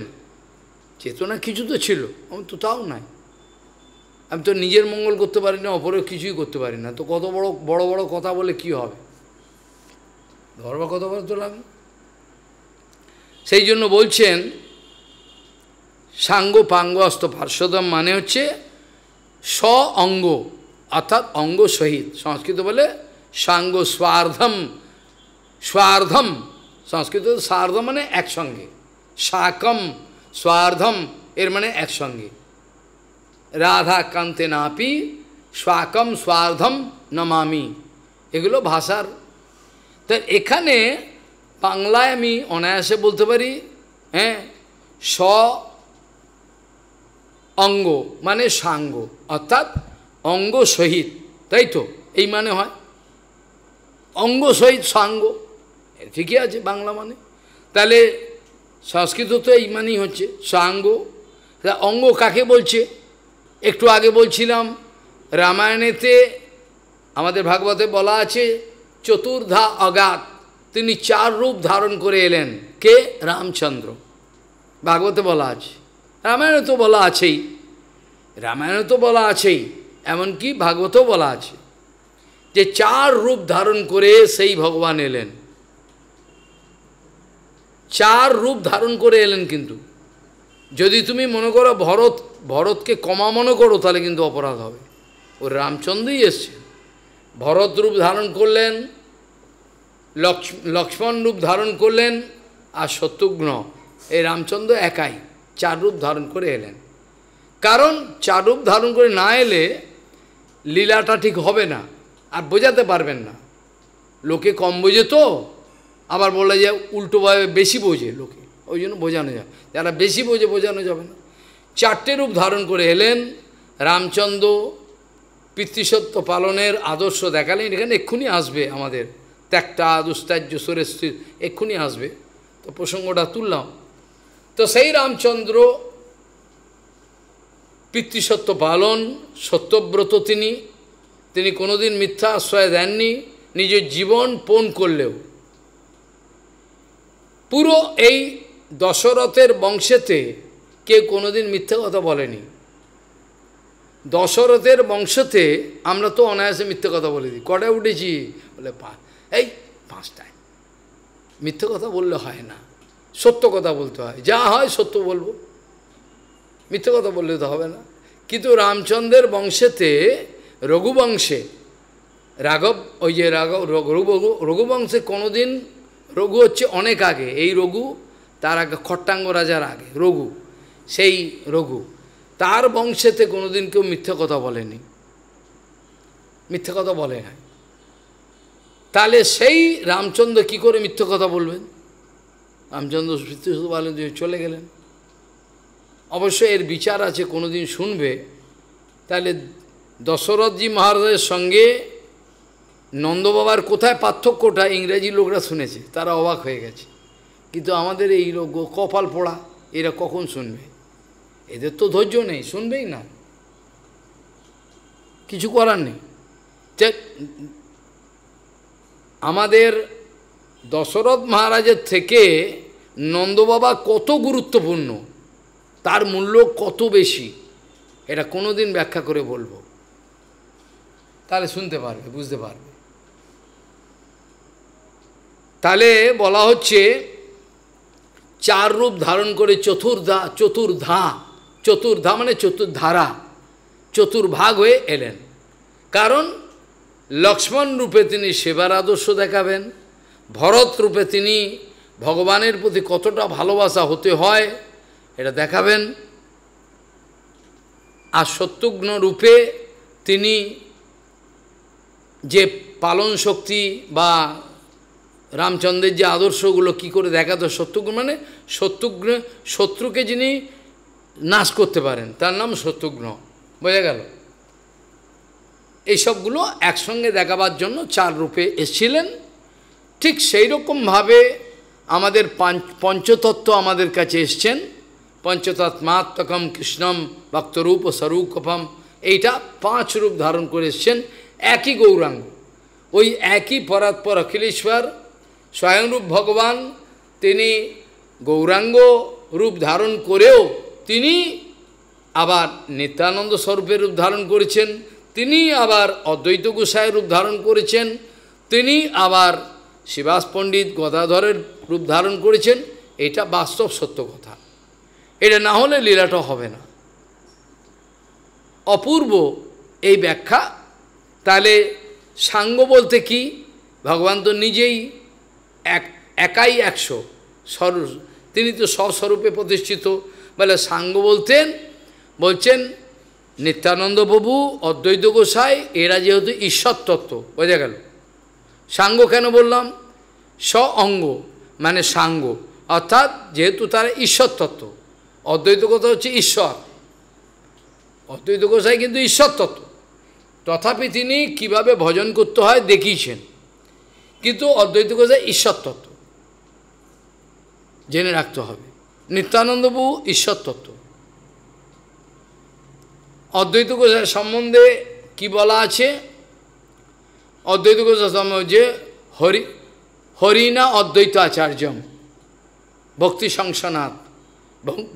চেতনা কিছু তো ছিল আমি তো তাও নাই আমি তো নিজের মঙ্গল করতে পারি না অপরের কিছুই করতে পারি না তো কত বড় বড় বড় কথা বলে কি হবে ধর্ম কত বছর লাগবে সেই জন্য বলছেন সাঙ্গ পাঙ্গ অস্ত পার্শ্বদম মানে হচ্ছে স্ব অঙ্গ অর্থাৎ অঙ্গ সহিত সংস্কৃত বলে সাঙ্গ স্বার্ধম স্বার্ধম সংস্কৃত স্বার্ধ মানে একসঙ্গে সাকম স্বার্ধম এর মানে একসঙ্গে রাধা কান্তে নাপি স্বাকম স্বার্ধম নমামি এগুলো ভাষার তো এখানে বাংলায় আমি অনায়াসে বলতে পারি হ্যাঁ স অঙ্গ মানে সাঙ্গ অর্থাৎ অঙ্গ সহিত তাই তো এই মানে হয় অঙ্গ সহিত সাঙ্গ ঠিকই আছে বাংলা মানে তাহলে সংস্কৃত তো এই মানেই হচ্ছে সাঙ্গ অঙ্গ কাকে বলছে একটু আগে বলছিলাম রামায়ণেতে আমাদের ভাগবতে বলা আছে চতুর্ধা অগাত তিনি চার রূপ ধারণ করে এলেন কে রামচন্দ্র ভাগবতে বলা আছে রামায়ণে তো বলা আছেই রামায়ণে তো বলা আছেই এমনকি ভাগবতও বলা আছে যে চার রূপ ধারণ করে সেই ভগবান এলেন চার রূপ ধারণ করে এলেন কিন্তু যদি তুমি মনে করো ভরত ভরতকে কমা মনে করো তাহলে কিন্তু অপরাধ হবে ও রামচন্দ্রই এসছে ভরত রূপ ধারণ করলেন লক্ষ্মণ রূপ ধারণ করলেন আর শত্রুঘ্ন এই রামচন্দ্র একাই চার রূপ ধারণ করে এলেন কারণ চার রূপ ধারণ করে না এলে লীলাটা ঠিক হবে না আর বোঝাতে পারবেন না লোকে কম বোঝে তো আবার বলে যে উল্টোভাবে বেশি বোঝে লোকে ওই জন্য বোঝানো যায় যারা বেশি বোঝে বোঝানো যাবে না চারটে রূপ ধারণ করে এলেন রামচন্দ্র পিতৃসত্য পালনের আদর্শ দেখালেন এখানে এক্ষুনি আসবে আমাদের ত্যাগটা দুস্তার্য সুরেস্থির এক্ষুনি আসবে তো প্রসঙ্গটা তুললাম তো সেই রামচন্দ্র পিতৃসত্য পালন সত্যব্রত তিনি তিনি কোনোদিন মিথ্যা আশ্রয় দেননি নিজের জীবন পণ করলেও পুরো এই দশরথের বংশেতে কেউ কোনোদিন মিথ্যা কথা বলেনি দশরথের বংশতে আমরা তো অনায়াসে মিথ্যে কথা বলে দিই কটায় উঠেছি বলে পা এই পাঁচটায় মিথ্যে কথা বললে হয় না সত্য কথা বলতে হয় যা হয় সত্য বলবো মিথ্যে কথা বললে তো হবে না কিন্তু রামচন্দ্রের বংশেতে রঘুবংশে রাঘব ওই যে রাঘব রঘু রঘুবংশে কোনোদিন রঘু হচ্ছে অনেক আগে এই রঘু তার আগে খট্টাঙ্গ রাজার আগে রঘু সেই রঘু তার বংশেতে কোনোদিন কেউ মিথ্যে কথা বলেনি মিথ্যে কথা বলে নাই তাহলে সেই রামচন্দ্র কি করে মিথ্যে কথা বলবেন রামচন্দ্র শুধু বলেন যে চলে গেলেন অবশ্য এর বিচার আছে কোনোদিন শুনবে তাহলে দশরথজি মহারাজের সঙ্গে নন্দবাবার কোথায় পার্থক্যটা ইংরেজি লোকরা শুনেছে তারা অবাক হয়ে গেছে কিন্তু আমাদের এই লোক কপাল পোড়া এরা কখন শুনবে এদের তো ধৈর্য নেই শুনবেই না কিছু করার নেই আমাদের দশরথ মহারাজের থেকে নন্দবাবা কত গুরুত্বপূর্ণ তার মূল্য কত বেশি এটা কোনো দিন ব্যাখ্যা করে বলবো তাহলে শুনতে পারবে বুঝতে পারবে তাহলে বলা হচ্ছে চার রূপ ধারণ করে চতুর্ধা চতুর্ধা চতুর্ধা মানে চতুর্ধারা চতুর্ভাগ হয়ে এলেন কারণ লক্ষ্মণ রূপে তিনি সেবার আদর্শ দেখাবেন ভরত রূপে তিনি ভগবানের প্রতি কতটা ভালোবাসা হতে হয় এটা দেখাবেন আর শত্রুঘ্ন রূপে তিনি যে পালন শক্তি বা রামচন্দ্রের যে আদর্শগুলো কি করে দেখাতো শত্রুঘ্ন মানে শত্রুঘ্ন শত্রুকে যিনি নাশ করতে পারেন তার নাম শত্রুঘ্ন বোঝা গেল এইসবগুলো একসঙ্গে দেখাবার জন্য চার রূপে এসেছিলেন ঠিক সেই রকমভাবে আমাদের পঞ্চতত্ত্ব আমাদের কাছে এসছেন পঞ্চতত্মাত্মকম কৃষ্ণম ভক্তরূপ স্বরূপম এইটা পাঁচ রূপ ধারণ করে এসছেন একই গৌরাঙ্গ ওই একই পরাৎপর অখিলেশ্বর স্বয়ংরূপ ভগবান তিনি গৌরাঙ্গ রূপ ধারণ করেও তিনি আবার নিত্যানন্দ স্বরূপের রূপ ধারণ করেছেন তিনি আবার অদ্বৈত গোসাইয়ের রূপ ধারণ করেছেন তিনি আবার শিবাস পণ্ডিত গদাধরের রূপ ধারণ করেছেন এটা বাস্তব সত্য কথা এটা না হলে লীলাটা হবে না অপূর্ব এই ব্যাখ্যা তাহলে সাঙ্গ বলতে কি ভগবান তো নিজেই এক একাই একশো স্বরূপ তিনি তো স্বস্বরূপে প্রতিষ্ঠিত বলে সাঙ্গ বলতেন বলছেন নিত্যানন্দ প্রভু অদ্বৈত গোসাই এরা যেহেতু ঈশ্বর তত্ত্ব বোঝা গেল সাঙ্গ কেন বললাম স অঙ্গ মানে সাঙ্গ অর্থাৎ যেহেতু তারা ঈশ্বর তত্ত্ব অদ্বৈত কথা হচ্ছে ঈশ্বর অদ্বৈত গোসাই কিন্তু ঈশ্বর তত্ত্ব তথাপি তিনি কিভাবে ভজন করতে হয় দেখিয়েছেন কিন্তু অদ্বৈত গোসাই ঈশ্বর তত্ত্ব জেনে রাখতে হবে নিত্যানন্দবু ঈশ্বর তত্ত্ব অদ্বৈত গোসাই সম্বন্ধে কি বলা আছে অদ্বৈত গোসাই সম্বন্ধে যে হরি হরিণা অদ্বৈত আচার্যম ভক্তি সংসনাথ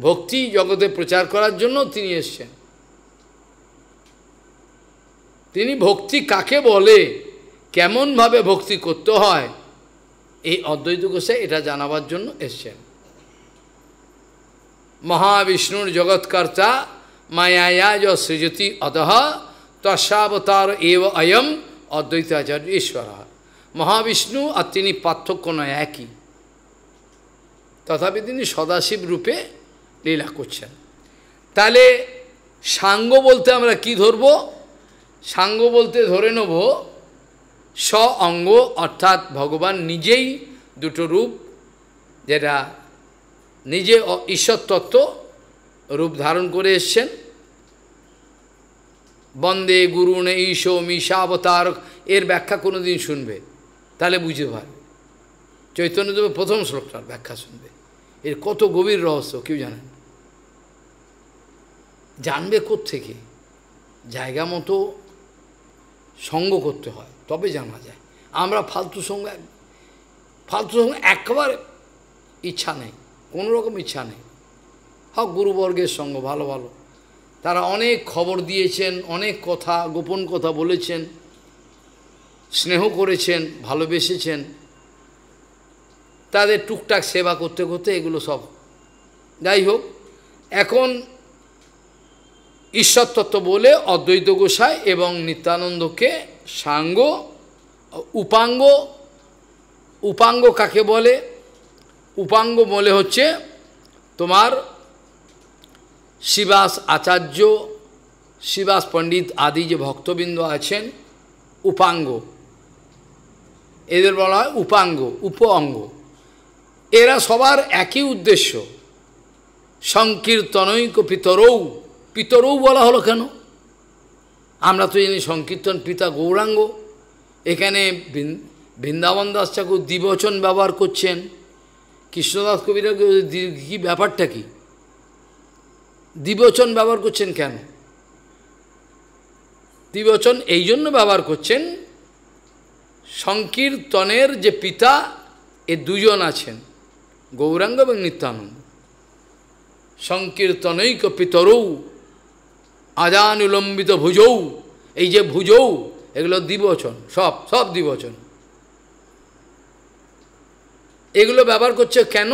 ভক্তি জগতে প্রচার করার জন্য তিনি এসছেন তিনি ভক্তি কাকে বলে কেমনভাবে ভক্তি করতে হয় এই অদ্বৈত গোসাই এটা জানাবার জন্য এসছেন মহাবিষ্ণুর জগৎকর্তা মায়ায়া য সৃজতি অধ তস্যাবতার এব অয়ম অদ্বৈতাচার্য ঈশ্বর মহাবিষ্ণু আর তিনি পার্থক্য নয় একই তথাপি তিনি সদাশিব রূপে লীলা করছেন তাহলে সাঙ্গ বলতে আমরা কি ধরব সাঙ্গ বলতে ধরে নেব স অঙ্গ অর্থাৎ ভগবান নিজেই দুটো রূপ যেটা নিজে ঈশ্বর তত্ত্ব রূপ ধারণ করে এসছেন বন্দে গুরুণে ঈশ মিশাবতার এর ব্যাখ্যা কোনো দিন শুনবে তাহলে বুঝতে পারবে চৈতন্যদেব প্রথম শ্লোকটার ব্যাখ্যা শুনবে এর কত গভীর রহস্য কেউ জানেন জানবে থেকে জায়গা মতো সঙ্গ করতে হয় তবে জানা যায় আমরা ফালতু সঙ্গে ফালতু সঙ্গে একবার ইচ্ছা নেই কোনো রকম ইচ্ছা নেই হক গুরুবর্গের সঙ্গ ভালো ভালো তারা অনেক খবর দিয়েছেন অনেক কথা গোপন কথা বলেছেন স্নেহ করেছেন ভালোবেসেছেন তাদের টুকটাক সেবা করতে করতে এগুলো সব যাই হোক এখন ঈশ্বর তত্ত্ব বলে অদ্বৈত গোসাই এবং নিত্যানন্দকে সাঙ্গ উপাঙ্গ উপাঙ্গ কাকে বলে উপাঙ্গ বলে হচ্ছে তোমার শিবাস আচার্য শিবাস পণ্ডিত আদি যে ভক্তবৃন্দ আছেন উপাঙ্গ এদের বলা হয় উপাঙ্গ উপ অঙ্গ এরা সবার একই উদ্দেশ্য সংকীর্তনৈক পিতরৌ পিতরৌ বলা হলো কেন আমরা তো জানি সংকীর্তন পিতা গৌরাঙ্গ এখানে বৃন্দাবন দাস ঠাকুর দ্বিবচন ব্যবহার করছেন কৃষ্ণদাস কবিরা কি ব্যাপারটা কি দিবচন ব্যবহার করছেন কেন দিবচন এই জন্য ব্যবহার করছেন সংকীর্তনের যে পিতা এ দুজন আছেন গৌরাঙ্গ এবং নিত্যানন্দ সংকীর্তনৈক পিতরৌ আজানুলম্বিত ভুজৌ এই যে ভুজৌ এগুলো দিবচন সব সব দিবচন এগুলো ব্যবহার করছে কেন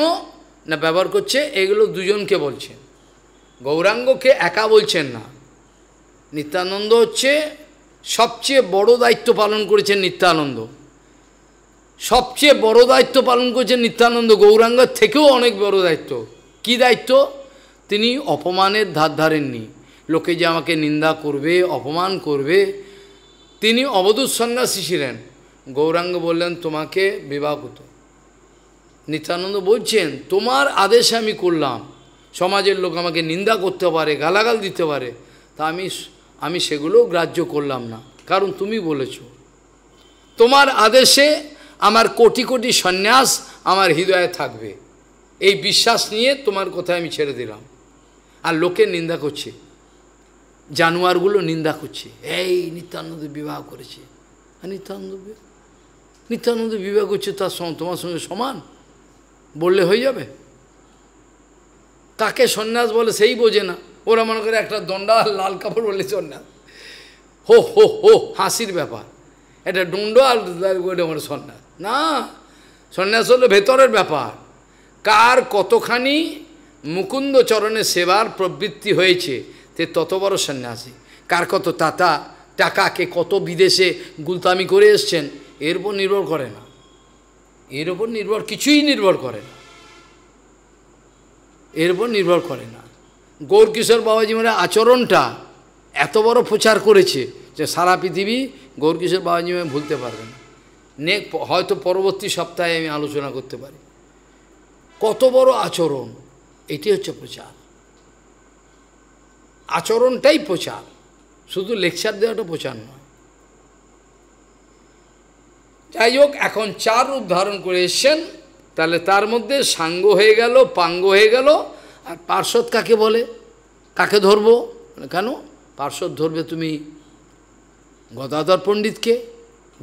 না ব্যবহার করছে এগুলো দুজনকে বলছে গৌরাঙ্গকে একা বলছেন না নিত্যানন্দ হচ্ছে সবচেয়ে বড় দায়িত্ব পালন করেছেন নিত্যানন্দ সবচেয়ে বড় দায়িত্ব পালন করেছেন নিত্যানন্দ গৌরাঙ্গের থেকেও অনেক বড় দায়িত্ব কি দায়িত্ব তিনি অপমানের ধার ধারেননি লোকে যে আমাকে নিন্দা করবে অপমান করবে তিনি অবধূত সন্ন্যাসী ছিলেন গৌরাঙ্গ বললেন তোমাকে বিবাহ করতো নিত্যানন্দ বলছেন তোমার আদেশে আমি করলাম সমাজের লোক আমাকে নিন্দা করতে পারে গালাগাল দিতে পারে তা আমি আমি সেগুলো গ্রাহ্য করলাম না কারণ তুমি বলেছ তোমার আদেশে আমার কোটি কোটি সন্ন্যাস আমার হৃদয়ে থাকবে এই বিশ্বাস নিয়ে তোমার কথায় আমি ছেড়ে দিলাম আর লোকে নিন্দা করছে জানোয়ারগুলো নিন্দা করছে এই নিত্যানন্দ বিবাহ করেছে নিত্যানন্দ নিত্যানন্দ বিবাহ করছে তার তোমার সঙ্গে সমান বললে হয়ে যাবে কাকে সন্ন্যাস বলে সেই বোঝে না ওরা মনে করে একটা দণ্ডা লাল কাপড় বললে সন্ন্যাস হো হো হো হাসির ব্যাপার এটা দণ্ড আর আমার সন্ন্যাস না সন্ন্যাস হলো ভেতরের ব্যাপার কার কতখানি মুকুন্দ চরণে সেবার প্রবৃত্তি হয়েছে তে তত বড় সন্ন্যাসী কার কত তাতা টাকাকে কত বিদেশে গুলতামি করে এসছেন এর উপর নির্ভর করে না এর উপর নির্ভর কিছুই নির্ভর করে না এর উপর নির্ভর করে না গৌরকিশোর বাবাজি মানে আচরণটা এত বড় প্রচার করেছে যে সারা পৃথিবী গৌরকিশোর বাবাজি মানে ভুলতে পারবে না নে হয়তো পরবর্তী সপ্তাহে আমি আলোচনা করতে পারি কত বড় আচরণ এটি হচ্ছে প্রচার আচরণটাই প্রচার শুধু লেকচার দেওয়াটা প্রচার নয় যাই হোক এখন চার রূপ ধারণ করে এসছেন তাহলে তার মধ্যে সাঙ্গ হয়ে গেল পাঙ্গ হয়ে গেল আর পার্শ্বদ কাকে বলে কাকে ধরবো কেন পার্শ্বদ ধরবে তুমি গদাধর পণ্ডিতকে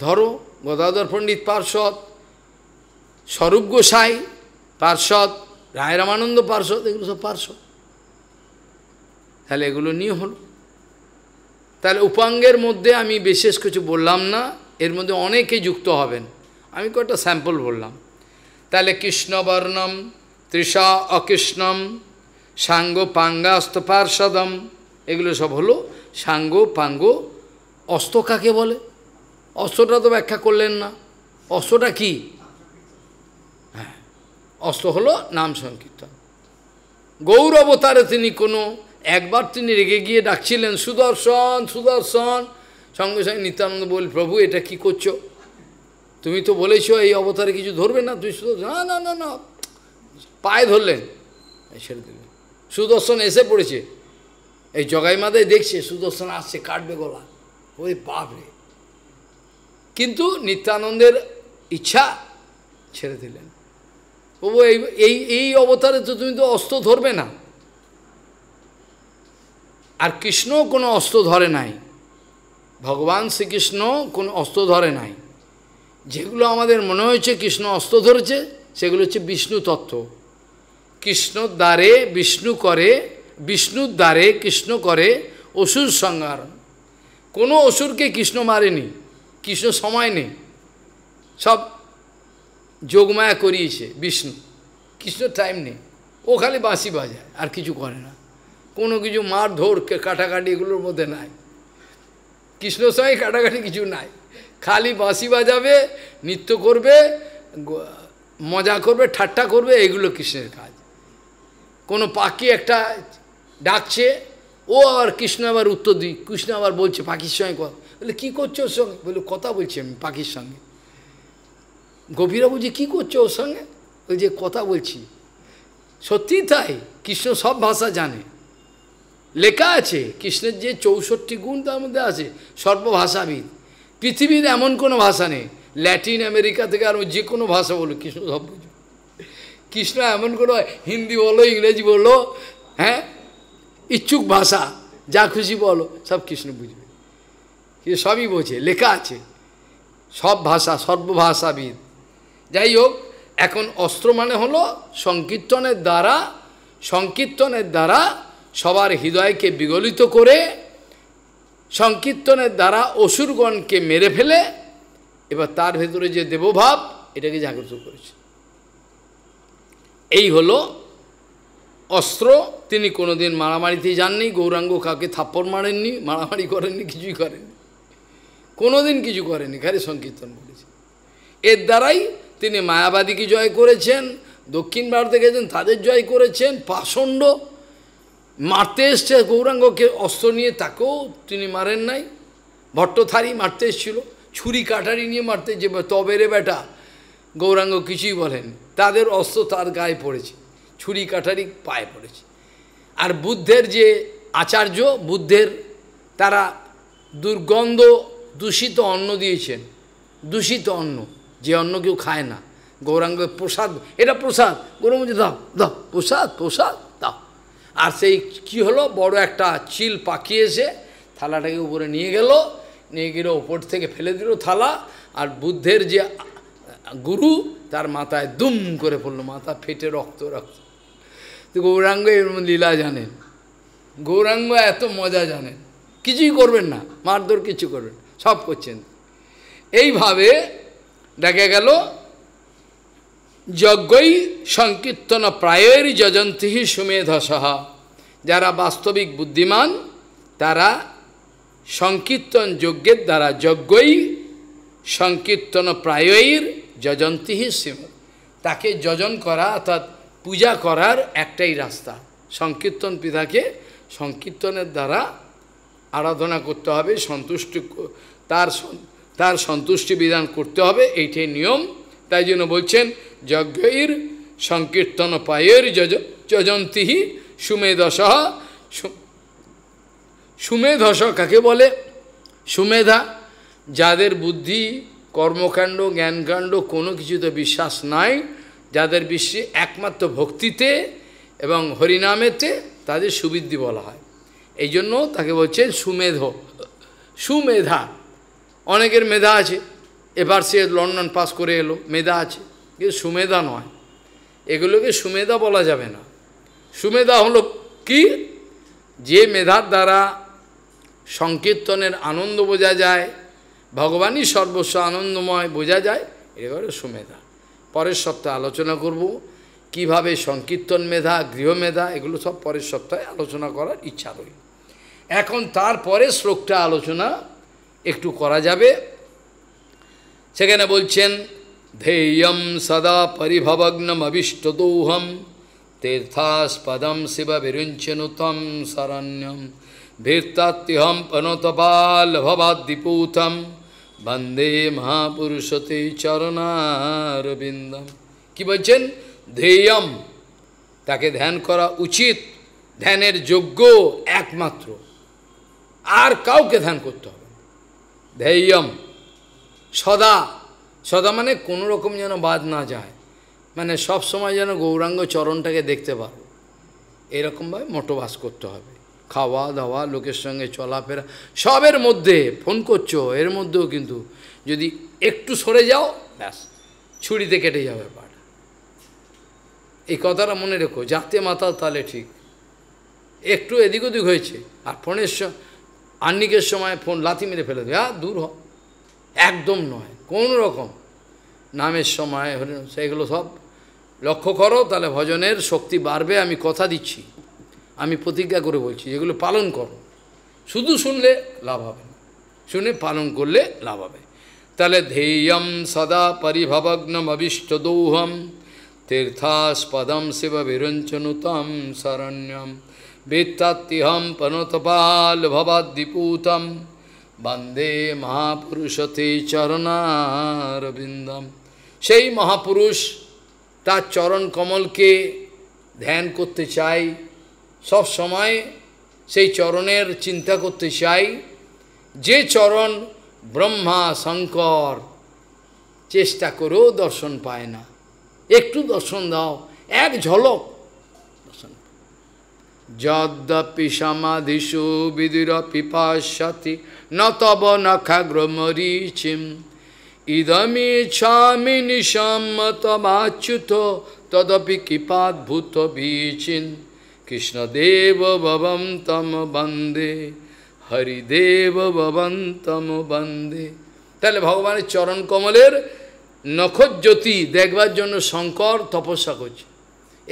ধরো গদাধর পণ্ডিত পার্শ্বদ স্বরূপ গোসাই পার্শ্বদ রায় রামানন্দ পার্শ্বদ এগুলো সব পার্শ্বদ তাহলে এগুলো নিয়ে হলো তাহলে উপাঙ্গের মধ্যে আমি বিশেষ কিছু বললাম না এর মধ্যে অনেকে যুক্ত হবেন আমি কয়েকটা স্যাম্পল বললাম তাহলে কৃষ্ণবর্ণম তৃষা অকৃষ্ণম সাঙ্গ পাঙ্গা অস্তপার্ষদম এগুলো সব হলো সাঙ্গ পাঙ্গ অস্ত কাকে বলে অস্ত্রটা তো ব্যাখ্যা করলেন না অস্ত্রটা কি হ্যাঁ অস্ত্র হলো নাম সংকীর্তন গৌর অবতারে তিনি কোনো একবার তিনি রেগে গিয়ে ডাকছিলেন সুদর্শন সুদর্শন সঙ্গে সঙ্গে নিত্যানন্দ বল প্রভু এটা কি করছো তুমি তো বলেছ এই অবতারে কিছু ধরবে না তুই শুধু না না না না পায়ে ধরলেন ছেড়ে দিলেন সুদর্শন এসে পড়েছে এই জগাই মাদায় দেখছে সুদর্শন আসছে কাটবে গলা ওই রে কিন্তু নিত্যানন্দের ইচ্ছা ছেড়ে দিলেন প্রভু এই এই এই অবতারে তো তুমি তো অস্ত্র ধরবে না আর কৃষ্ণও কোনো অস্ত্র ধরে নাই ভগবান শ্রীকৃষ্ণ কোনো অস্ত্র ধরে নাই যেগুলো আমাদের মনে হয়েছে কৃষ্ণ অস্ত্র ধরেছে সেগুলো হচ্ছে বিষ্ণু তত্ত্ব কৃষ্ণর দ্বারে বিষ্ণু করে বিষ্ণুর দ্বারে কৃষ্ণ করে অসুর সংহার কোনো অসুরকে কৃষ্ণ মারেনি কৃষ্ণ সময় নেই সব যোগমায়া করিয়েছে বিষ্ণু কৃষ্ণ টাইম নেই ও খালি বাঁশি বাজায় আর কিছু করে না কোনো কিছু মার ধর কাটাকাটি এগুলোর মধ্যে নাই কৃষ্ণ সঙ্গে কাটাকাটি কিছু নাই খালি বাঁশি বাজাবে নৃত্য করবে মজা করবে ঠাট্টা করবে এগুলো কৃষ্ণের কাজ কোনো পাখি একটা ডাকছে ও আবার কৃষ্ণ আবার উত্তর দিই কৃষ্ণ আবার বলছে পাখির সঙ্গে কথা বলে কী করছো ওর সঙ্গে বলে কথা বলছি আমি পাখির সঙ্গে গভীরা বুঝি কী করছো ওর সঙ্গে ওই যে কথা বলছি সত্যিই তাই কৃষ্ণ সব ভাষা জানে লেখা আছে কৃষ্ণের যে চৌষট্টি গুণ তার মধ্যে আছে সর্বভাষাবিদ পৃথিবীর এমন কোনো ভাষা নেই ল্যাটিন আমেরিকা থেকে আর যে কোনো ভাষা বলো কৃষ্ণ সব বুঝবে কৃষ্ণ এমন কোনো হিন্দি বলো ইংরেজি বলো হ্যাঁ ইচ্ছুক ভাষা যা খুশি বলো সব কৃষ্ণ বুঝবে সবই বোঝে লেখা আছে সব ভাষা সর্বভাষাবিদ যাই হোক এখন অস্ত্র মানে হলো সংকীর্তনের দ্বারা সংকীর্তনের দ্বারা সবার হৃদয়কে বিগলিত করে সংকীর্তনের দ্বারা অসুরগণকে মেরে ফেলে এবার তার ভেতরে যে দেবভাব এটাকে জাগ্রত করেছে এই হলো অস্ত্র তিনি কোনোদিন মারামারিতে যাননি গৌরাঙ্গ কাউকে থাপ্পড় মারেননি মারামারি করেননি কিছুই করেননি কোনোদিন কিছু করেনি খালি সংকীর্তন করেছে এর দ্বারাই তিনি মায়াবাদীকে জয় করেছেন দক্ষিণ ভারতে গেছেন তাদের জয় করেছেন পাষণ্ড মারতে এসছে গৌরাঙ্গকে অস্ত্র নিয়ে তাকেও তিনি মারেন নাই ভট্টথারি মারতে এসছিল ছুরি কাটারি নিয়ে মারতে যে তবে রে বেটা গৌরাঙ্গ কিছুই বলেন তাদের অস্ত্র তার গায়ে পড়েছে ছুরি কাটারি পায়ে পড়েছে আর বুদ্ধের যে আচার্য বুদ্ধের তারা দুর্গন্ধ দূষিত অন্ন দিয়েছেন দূষিত অন্ন যে অন্ন কেউ খায় না গৌরাঙ্গ প্রসাদ এটা প্রসাদ গৌরাঙ্গ দাও দাও প্রসাদ প্রসাদ আর সেই কি হলো বড় একটা চিল পাখি এসে থালাটাকে উপরে নিয়ে গেল নিয়ে গেলে ওপর থেকে ফেলে দিল থালা আর বুদ্ধের যে গুরু তার মাথায় দুম করে পড়লো মাথা ফেটে রক্ত রক্ত তো গৌরাঙ্গ এরম লীলা জানেন গৌরাঙ্গ এত মজা জানেন কিছুই করবেন না মারধর কিছু করবেন সব করছেন এইভাবে দেখা গেল যজ্ঞই সংকীর্তন প্রায়ের যজন্তিহি সুমেধসহ যারা বাস্তবিক বুদ্ধিমান তারা সংকীর্তন যজ্ঞের দ্বারা যজ্ঞই সংকীর্তন প্রায়ীর যজন্তিহি সিম তাকে যজন করা অর্থাৎ পূজা করার একটাই রাস্তা সংকীর্তন পিতাকে সংকীর্তনের দ্বারা আরাধনা করতে হবে সন্তুষ্টি তার তার সন্তুষ্টি বিধান করতে হবে এইটাই নিয়ম তাই জন্য বলছেন যজ্ঞের সংকীর্তন পায়ের যজন্তিহি সুমেধস সুমেধস কাকে বলে সুমেধা যাদের বুদ্ধি কর্মকাণ্ড জ্ঞানকাণ্ড কোনো কিছুতে বিশ্বাস নাই যাদের বিশ্বে একমাত্র ভক্তিতে এবং হরিনামেতে তাদের সুবৃদ্ধি বলা হয় এই জন্য তাকে বলছে সুমেধ সুমেধা অনেকের মেধা আছে এবার সে লন্ডন পাস করে এলো মেধা আছে কিন্তু সুমেধা নয় এগুলোকে সুমেধা বলা যাবে না সুমেধা হলো কি যে মেধার দ্বারা সংকীর্তনের আনন্দ বোঝা যায় ভগবানই সর্বস্ব আনন্দময় বোঝা যায় এবারে সুমেধা পরের সপ্তাহে আলোচনা করব কিভাবে সংকীর্তন মেধা গৃহমেধা এগুলো সব পরের সপ্তাহে আলোচনা করার ইচ্ছা রইল এখন তারপরে শ্লোকটা আলোচনা একটু করা যাবে সেখানে বলছেন ধেয়ম সদা দৌহম তীর্থাস্পদম শিব বিরুঞ্চনুতম শরণ্যম ভীর্তাত্যহম পনতপাল ভবাদ্দিপূতম বন্দে মহাপুরুষতে চরণারবিন্দম কি বলছেন ধেয়ম তাকে ধ্যান করা উচিত ধ্যানের যোগ্য একমাত্র আর কাউকে ধ্যান করতে হবে ধেয়ম সদা সদা মানে কোনো রকম যেন বাদ না যায় মানে সব সময় যেন গৌরাঙ্গ চরণটাকে দেখতে পারো এরকমভাবে মোটবাস করতে হবে খাওয়া দাওয়া লোকের সঙ্গে চলাফেরা সবের মধ্যে ফোন করছো এর মধ্যেও কিন্তু যদি একটু সরে যাও ব্যাস ছুরিতে কেটে যাবে পাট এই কথাটা মনে রেখো যাতে মাতাল তাহলে ঠিক একটু এদিক ওদিক হয়েছে আর ফোনের আর্নিকের সময় ফোন লাথি মেরে ফেলে দেবে হ্যাঁ দূর হয় একদম নয় কোন রকম নামের সময় সেগুলো সব লক্ষ্য করো তাহলে ভজনের শক্তি বাড়বে আমি কথা দিচ্ছি আমি প্রতিজ্ঞা করে বলছি যেগুলো পালন করো শুধু শুনলে লাভ হবে না শুনে পালন করলে লাভ হবে তাহলে ধেয়ম সদা দৌহম তীর্থাস্পদম শিব বিরঞ্চনুতম শরণ্যম বৃত্তাত্তিহম পনতপাল ভবাদ্দিপূতম বন্দে মহাপুরুষতে চরণারবিন্দম সেই মহাপুরুষ তার চরণ কমলকে ধ্যান করতে চাই সব সময় সেই চরণের চিন্তা করতে চাই যে চরণ ব্রহ্মা শঙ্কর চেষ্টা করেও দর্শন পায় না একটু দর্শন দাও এক ঝলক যদ্যপি সমাধিষু বিদুর পিপাশতি নতব মরিচিম ইদমি ছামি নিশম্মতমাচ্যুত তদপি কৃপাদ্ভূত বীচিন কৃষ্ণদেব ভবন্তম বন্দে হরিদেব ভবন্তম বন্দে তাহলে ভগবানের চরণ কমলের নখজ্যোতি দেখবার জন্য শঙ্কর তপস্যা করছে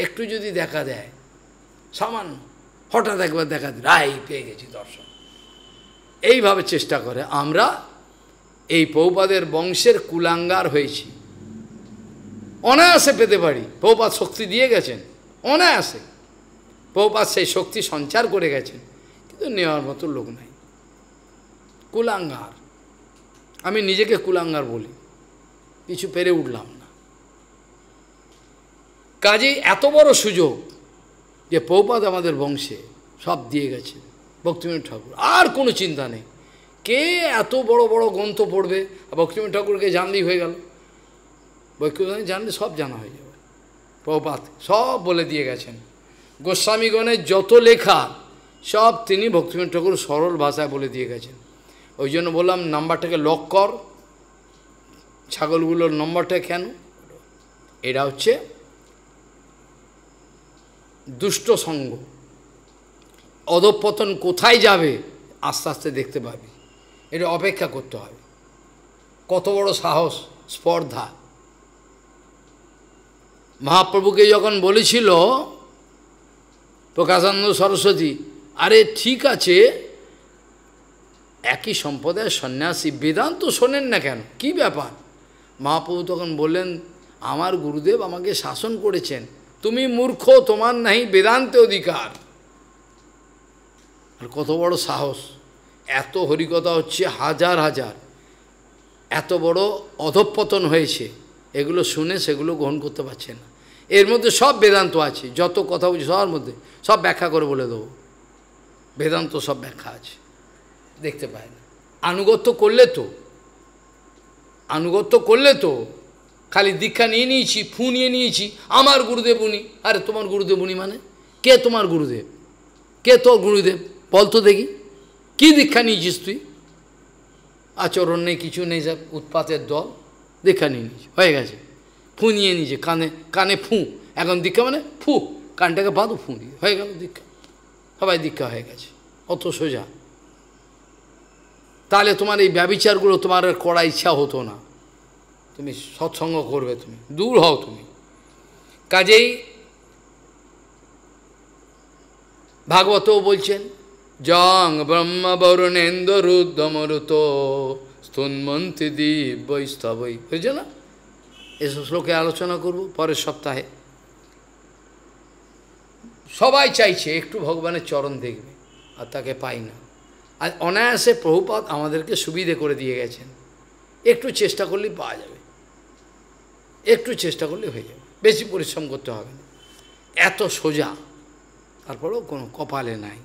একটু যদি দেখা দেয় সমান হঠাৎ একবার দেখা দিল আই পেয়ে গেছি দর্শন এইভাবে চেষ্টা করে আমরা এই পৌপাদের বংশের কুলাঙ্গার হয়েছি অনায়াসে পেতে পারি পৌপাত শক্তি দিয়ে গেছেন অনায়াসে পৌপাত সেই শক্তি সঞ্চার করে গেছেন কিন্তু নেওয়ার মতো লোক নাই কুলাঙ্গার আমি নিজেকে কুলাঙ্গার বলি কিছু পেরে উঠলাম না কাজে এত বড় সুযোগ যে পৌপাদ আমাদের বংশে সব দিয়ে গেছে ভক্তিমন্দ ঠাকুর আর কোনো চিন্তা নেই কে এত বড় বড় গ্রন্থ পড়বে আর ভক্তিমন্দ ঠাকুরকে জানলেই হয়ে গেল বৈকুণ্ঠ জানলে সব জানা হয়ে যাবে প্রপাত সব বলে দিয়ে গেছেন গোস্বামীগণের যত লেখা সব তিনি ভক্তিমন্দ ঠাকুর সরল ভাষায় বলে দিয়ে গেছেন ওই জন্য বললাম নাম্বারটাকে লক কর ছাগলগুলোর নম্বরটা কেন এটা হচ্ছে দুষ্ট সঙ্গ অধপতন কোথায় যাবে আস্তে আস্তে দেখতে পাবি এটা অপেক্ষা করতে হবে কত বড় সাহস স্পর্ধা মহাপ্রভুকে যখন বলেছিল প্রকাশানন্দ সরস্বতী আরে ঠিক আছে একই সম্প্রদায় সন্ন্যাসী বেদান্ত শোনেন না কেন কি ব্যাপার মহাপ্রভু তখন বললেন আমার গুরুদেব আমাকে শাসন করেছেন তুমি মূর্খ তোমার নাই বেদান্তে অধিকার আর কত বড় সাহস এত হরিকথা হচ্ছে হাজার হাজার এত বড় অধপতন হয়েছে এগুলো শুনে সেগুলো গ্রহণ করতে পারছে না এর মধ্যে সব বেদান্ত আছে যত কথা বলছি সবার মধ্যে সব ব্যাখ্যা করে বলে দেবো বেদান্ত সব ব্যাখ্যা আছে দেখতে পায় না আনুগত্য করলে তো আনুগত্য করলে তো খালি দীক্ষা নিয়ে নিয়েছি ফু নিয়ে নিয়েছি আমার গুরুদেব উনি আরে তোমার গুরুদেব উনি মানে কে তোমার গুরুদেব কে তোর গুরুদেব বল তো দেখি কি দীক্ষা নিয়েছিস তুই আচরণ নেই কিছু নেই সব উৎপাতের দল দীক্ষা নিয়ে নিয়েছি হয়ে গেছে ফু নিয়ে নিয়েছে কানে কানে ফু এখন দীক্ষা মানে ফু কানটাকে বাঁধো ফু নিয়ে হয়ে গেল দীক্ষা সবাই দীক্ষা হয়ে গেছে অত সোজা তাহলে তোমার এই ব্যবিচারগুলো তোমার করা ইচ্ছা হতো না তুমি সৎসঙ্গ করবে তুমি দূর হও তুমি কাজেই ভাগবতও বলছেন জং ব্রহ্ম বরুণেন্দ্র রুদ্রমরুত দিব্যই স্তবই বুঝছো না এসব শ্লোকে আলোচনা করব পরের সপ্তাহে সবাই চাইছে একটু ভগবানের চরণ দেখবে আর তাকে পাই না আর অনায়াসে প্রভুপাত আমাদেরকে সুবিধে করে দিয়ে গেছেন একটু চেষ্টা করলেই পাওয়া যাবে একটু চেষ্টা করলে হয়ে যাবে বেশি পরিশ্রম করতে হবে না এত সোজা তারপরেও কোনো কপালে নাই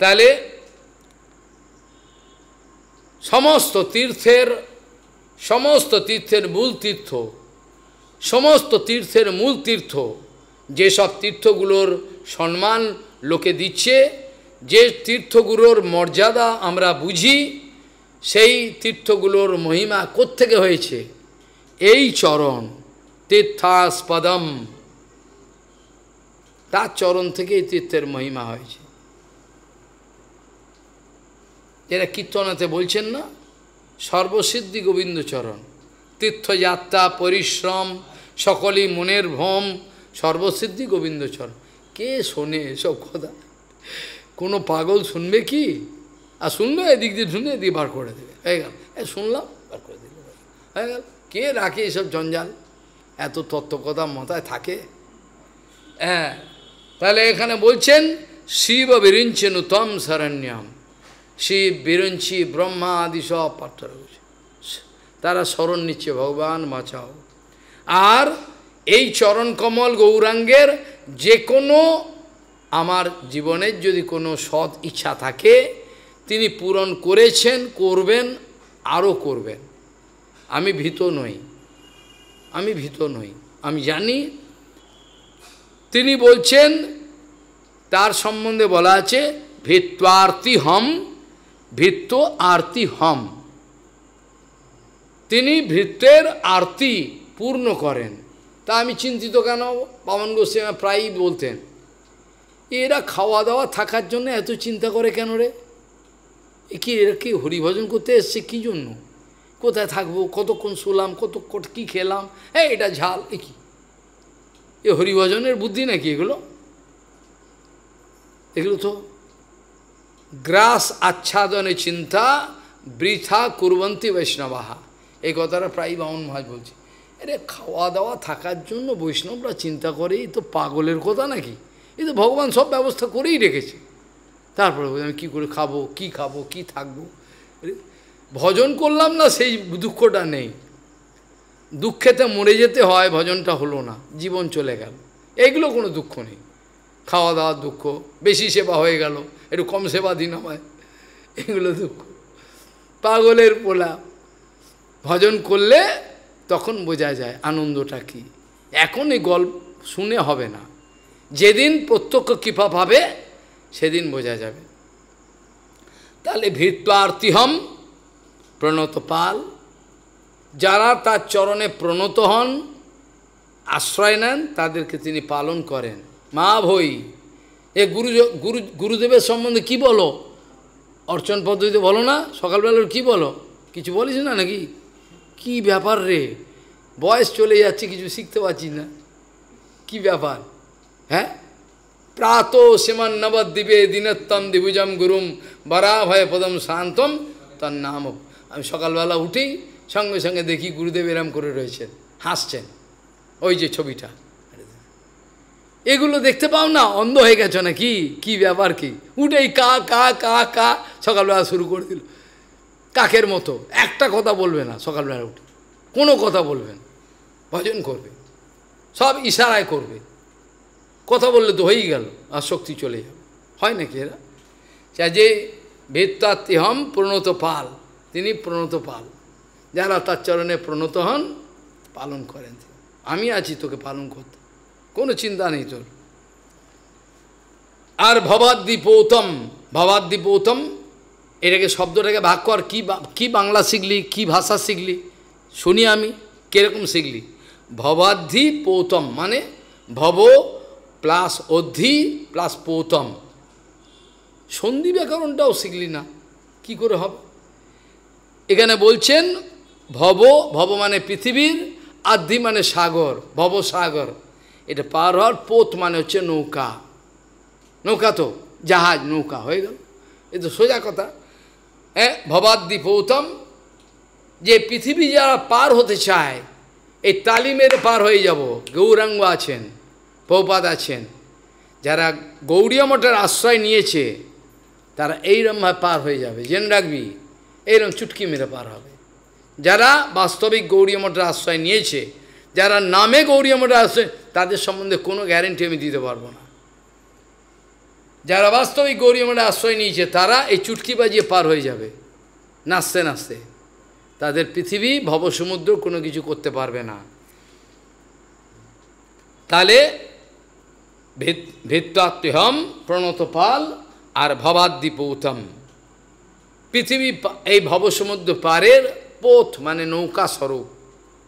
তাহলে সমস্ত তীর্থের সমস্ত তীর্থের মূল তীর্থ সমস্ত তীর্থের মূল তীর্থ যেসব তীর্থগুলোর সম্মান লোকে দিচ্ছে যে তীর্থগুলোর মর্যাদা আমরা বুঝি সেই তীর্থগুলোর মহিমা থেকে হয়েছে এই চরণ তীর্থাস্পদম তার চরণ থেকে এই তীর্থের মহিমা হয়েছে এরা কীর্তনাতে বলছেন না সর্বসিদ্ধি গোবিন্দচরণ তীর্থযাত্রা পরিশ্রম সকলই মনের ভ্রম সর্বসিদ্ধি গোবিন্দচরণ কে শোনে এসব কথা কোনো পাগল শুনবে কি আর শুনলো এদিক দিয়ে শুনে এদিকে বার করে দেবে হয়ে গেল এ শুনলাম বার করে দিল হয়ে গেল কে রাখে এসব জঞ্জাল এত তত্ত্বকথা মাথায় থাকে হ্যাঁ তাহলে এখানে বলছেন শিব বিরিঞ্চেন তম শরণ্যম শিব বিরঞ্চি ব্রহ্মা আদি সব পার্থনা তারা স্মরণ নিচ্ছে ভগবান বাঁচাও আর এই চরণ কমল গৌরাঙ্গের যে কোনো আমার জীবনের যদি কোনো সৎ ইচ্ছা থাকে তিনি পূরণ করেছেন করবেন আরও করবেন আমি ভীত নই আমি ভীত নই আমি জানি তিনি বলছেন তার সম্বন্ধে বলা আছে ভিত্বার্তি হম ভিত্ত আরতি হম তিনি ভৃত্যের আরতি পূর্ণ করেন তা আমি চিন্তিত কেন পাবন গোস্বামী প্রায়ই বলতেন এরা খাওয়া দাওয়া থাকার জন্য এত চিন্তা করে কেন রে কি এরা কি হরিভজন করতে এসছে কী জন্য কোথায় থাকবো কতক্ষণ শুলাম কতক্ষণ কী খেলাম হ্যাঁ এটা ঝাল এ কি এ হরিভজনের বুদ্ধি নাকি এগুলো এগুলো তো গ্রাস আচ্ছাদনে চিন্তা বৃথা কুরবন্তী বৈষ্ণবাহা এই কথাটা প্রায় বামন মহাজ বলছে আরে খাওয়া দাওয়া থাকার জন্য বৈষ্ণবরা চিন্তা করে এই তো পাগলের কথা নাকি এই তো ভগবান সব ব্যবস্থা করেই রেখেছে তারপরে আমি কী করে খাবো কি খাবো কি থাকবো ভজন করলাম না সেই দুঃখটা নেই দুঃখেতে মরে যেতে হয় ভজনটা হলো না জীবন চলে গেল এইগুলো কোনো দুঃখ নেই খাওয়া দাওয়ার দুঃখ বেশি সেবা হয়ে গেল একটু কম সেবা দিন আমায় এগুলো দুঃখ পাগলের পোলা ভজন করলে তখন বোঝা যায় আনন্দটা কি এখন এই গল্প শুনে হবে না যেদিন প্রত্যক্ষ কৃপা পাবে সেদিন বোঝা যাবে তাহলে হম প্রণত পাল যারা তার চরণে প্রণত হন আশ্রয় নেন তাদেরকে তিনি পালন করেন মা ভই এ গুরু গুরু গুরুদেবের সম্বন্ধে কি বলো অর্চন পদ্ধতিতে বলো না সকালবেলার কি বলো কিছু বলিস না নাকি কি ব্যাপার রে বয়স চলে যাচ্ছে কিছু শিখতে পারছি না কি ব্যাপার হ্যাঁ প্রাত সীমান নবদ্বীপে দিনত্তম দিভুজম গুরুম বরাভয় পদম শান্তম তার নাম আমি সকালবেলা উঠেই সঙ্গে সঙ্গে দেখি গুরুদেব এরাম করে রয়েছেন হাসছেন ওই যে ছবিটা এগুলো দেখতে পাও না অন্ধ হয়ে গেছো না কি কি ব্যাপার কি উঠেই কা কা কা কা সকালবেলা শুরু করে দিল কাকের মতো একটা কথা বলবে না সকালবেলা উঠে কোনো কথা বলবেন ভজন করবে সব ইশারায় করবে কথা বললে তো হয়েই গেল আর শক্তি চলে যাবে হয় নাকি এরা যে হম প্রণত পাল তিনি প্রণত পাল যারা তার চরণে প্রণত হন পালন করেন আমি আছি তোকে পালন করতে কোনো চিন্তা নেই তোর আর ভবাদ্দীপৌতম পৌতম এটাকে শব্দটাকে ভাগ কর কী কি বাংলা শিখলি কি ভাষা শিখলি শুনি আমি কীরকম শিখলি ভবাদ্ধি পৌতম মানে ভব প্লাস অধি প্লাস পৌতম সন্ধি ব্যাকরণটাও শিখলি না কি করে হবে এখানে বলছেন ভব ভব মানে পৃথিবীর আদি মানে সাগর ভব সাগর এটা পার হওয়ার পোত মানে হচ্ছে নৌকা নৌকা তো জাহাজ নৌকা হয়ে গেল এ তো সোজা কথা হ্যাঁ ভবাদ্দি পৌতম যে পৃথিবী যারা পার হতে চায় এই তালিমের পার হয়ে যাব গৌরাঙ্গ আছেন পৌপাদ আছেন যারা গৌরীয় মঠের আশ্রয় নিয়েছে তারা এই পার হয়ে যাবে জেন রাখবি এরম চুটকি মেরে পার হবে যারা বাস্তবিক গৌরী মঠের আশ্রয় নিয়েছে যারা নামে গৌরী মঠের আশ্রয় তাদের সম্বন্ধে কোনো গ্যারেন্টি আমি দিতে পারবো না যারা বাস্তবিক গৌরী মঠে আশ্রয় নিয়েছে তারা এই চুটকি বাজিয়ে পার হয়ে যাবে নাচতে নাচতে তাদের পৃথিবী ভবসমুদ্র কোনো কিছু করতে পারবে না তাহলে প্রণত প্রণতপাল আর উত্তম পৃথিবী এই ভবসমুদ্র পারের পথ মানে নৌকা স্বরূপ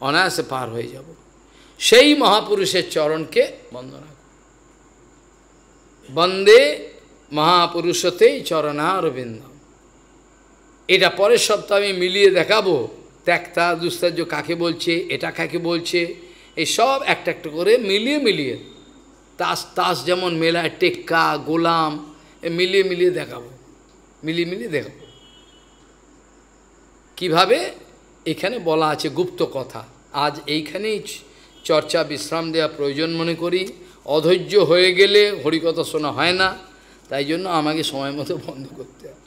অনায়াসে পার হয়ে যাব সেই মহাপুরুষের চরণকে বন্দনা বন্দে মহাপুরুষতেই চরণারবিন্দ এটা পরের সপ্তাহে আমি মিলিয়ে দেখাবো ত্যাক্তা দুস্তার্য কাকে বলছে এটা কাকে বলছে এই সব একটা একটা করে মিলিয়ে মিলিয়ে তাস তাস যেমন মেলায় টেক্কা গোলাম মিলিয়ে মিলিয়ে দেখাবো মিলিয়ে মিলিয়ে দেখাবো কিভাবে এখানে বলা আছে গুপ্ত কথা আজ এইখানেই চর্চা বিশ্রাম দেওয়া প্রয়োজন মনে করি অধৈর্য হয়ে গেলে হরিকথা শোনা হয় না তাই জন্য আমাকে সময় মতো বন্ধ করতে হয়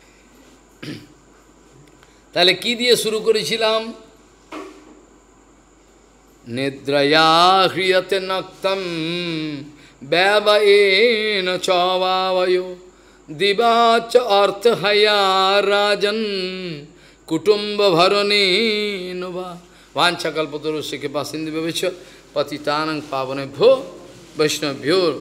তাহলে কি দিয়ে শুরু করেছিলাম নিদ্রয়া হ্রিয়তে নক্তম ব্যবয়েন চবাবয় দিবাচ অর্থ হয়া রাজন kutumba bharani nuba vanchakalpaturu sikhe pasindhi bevichya patitanang pavane bho vaishnav bhyur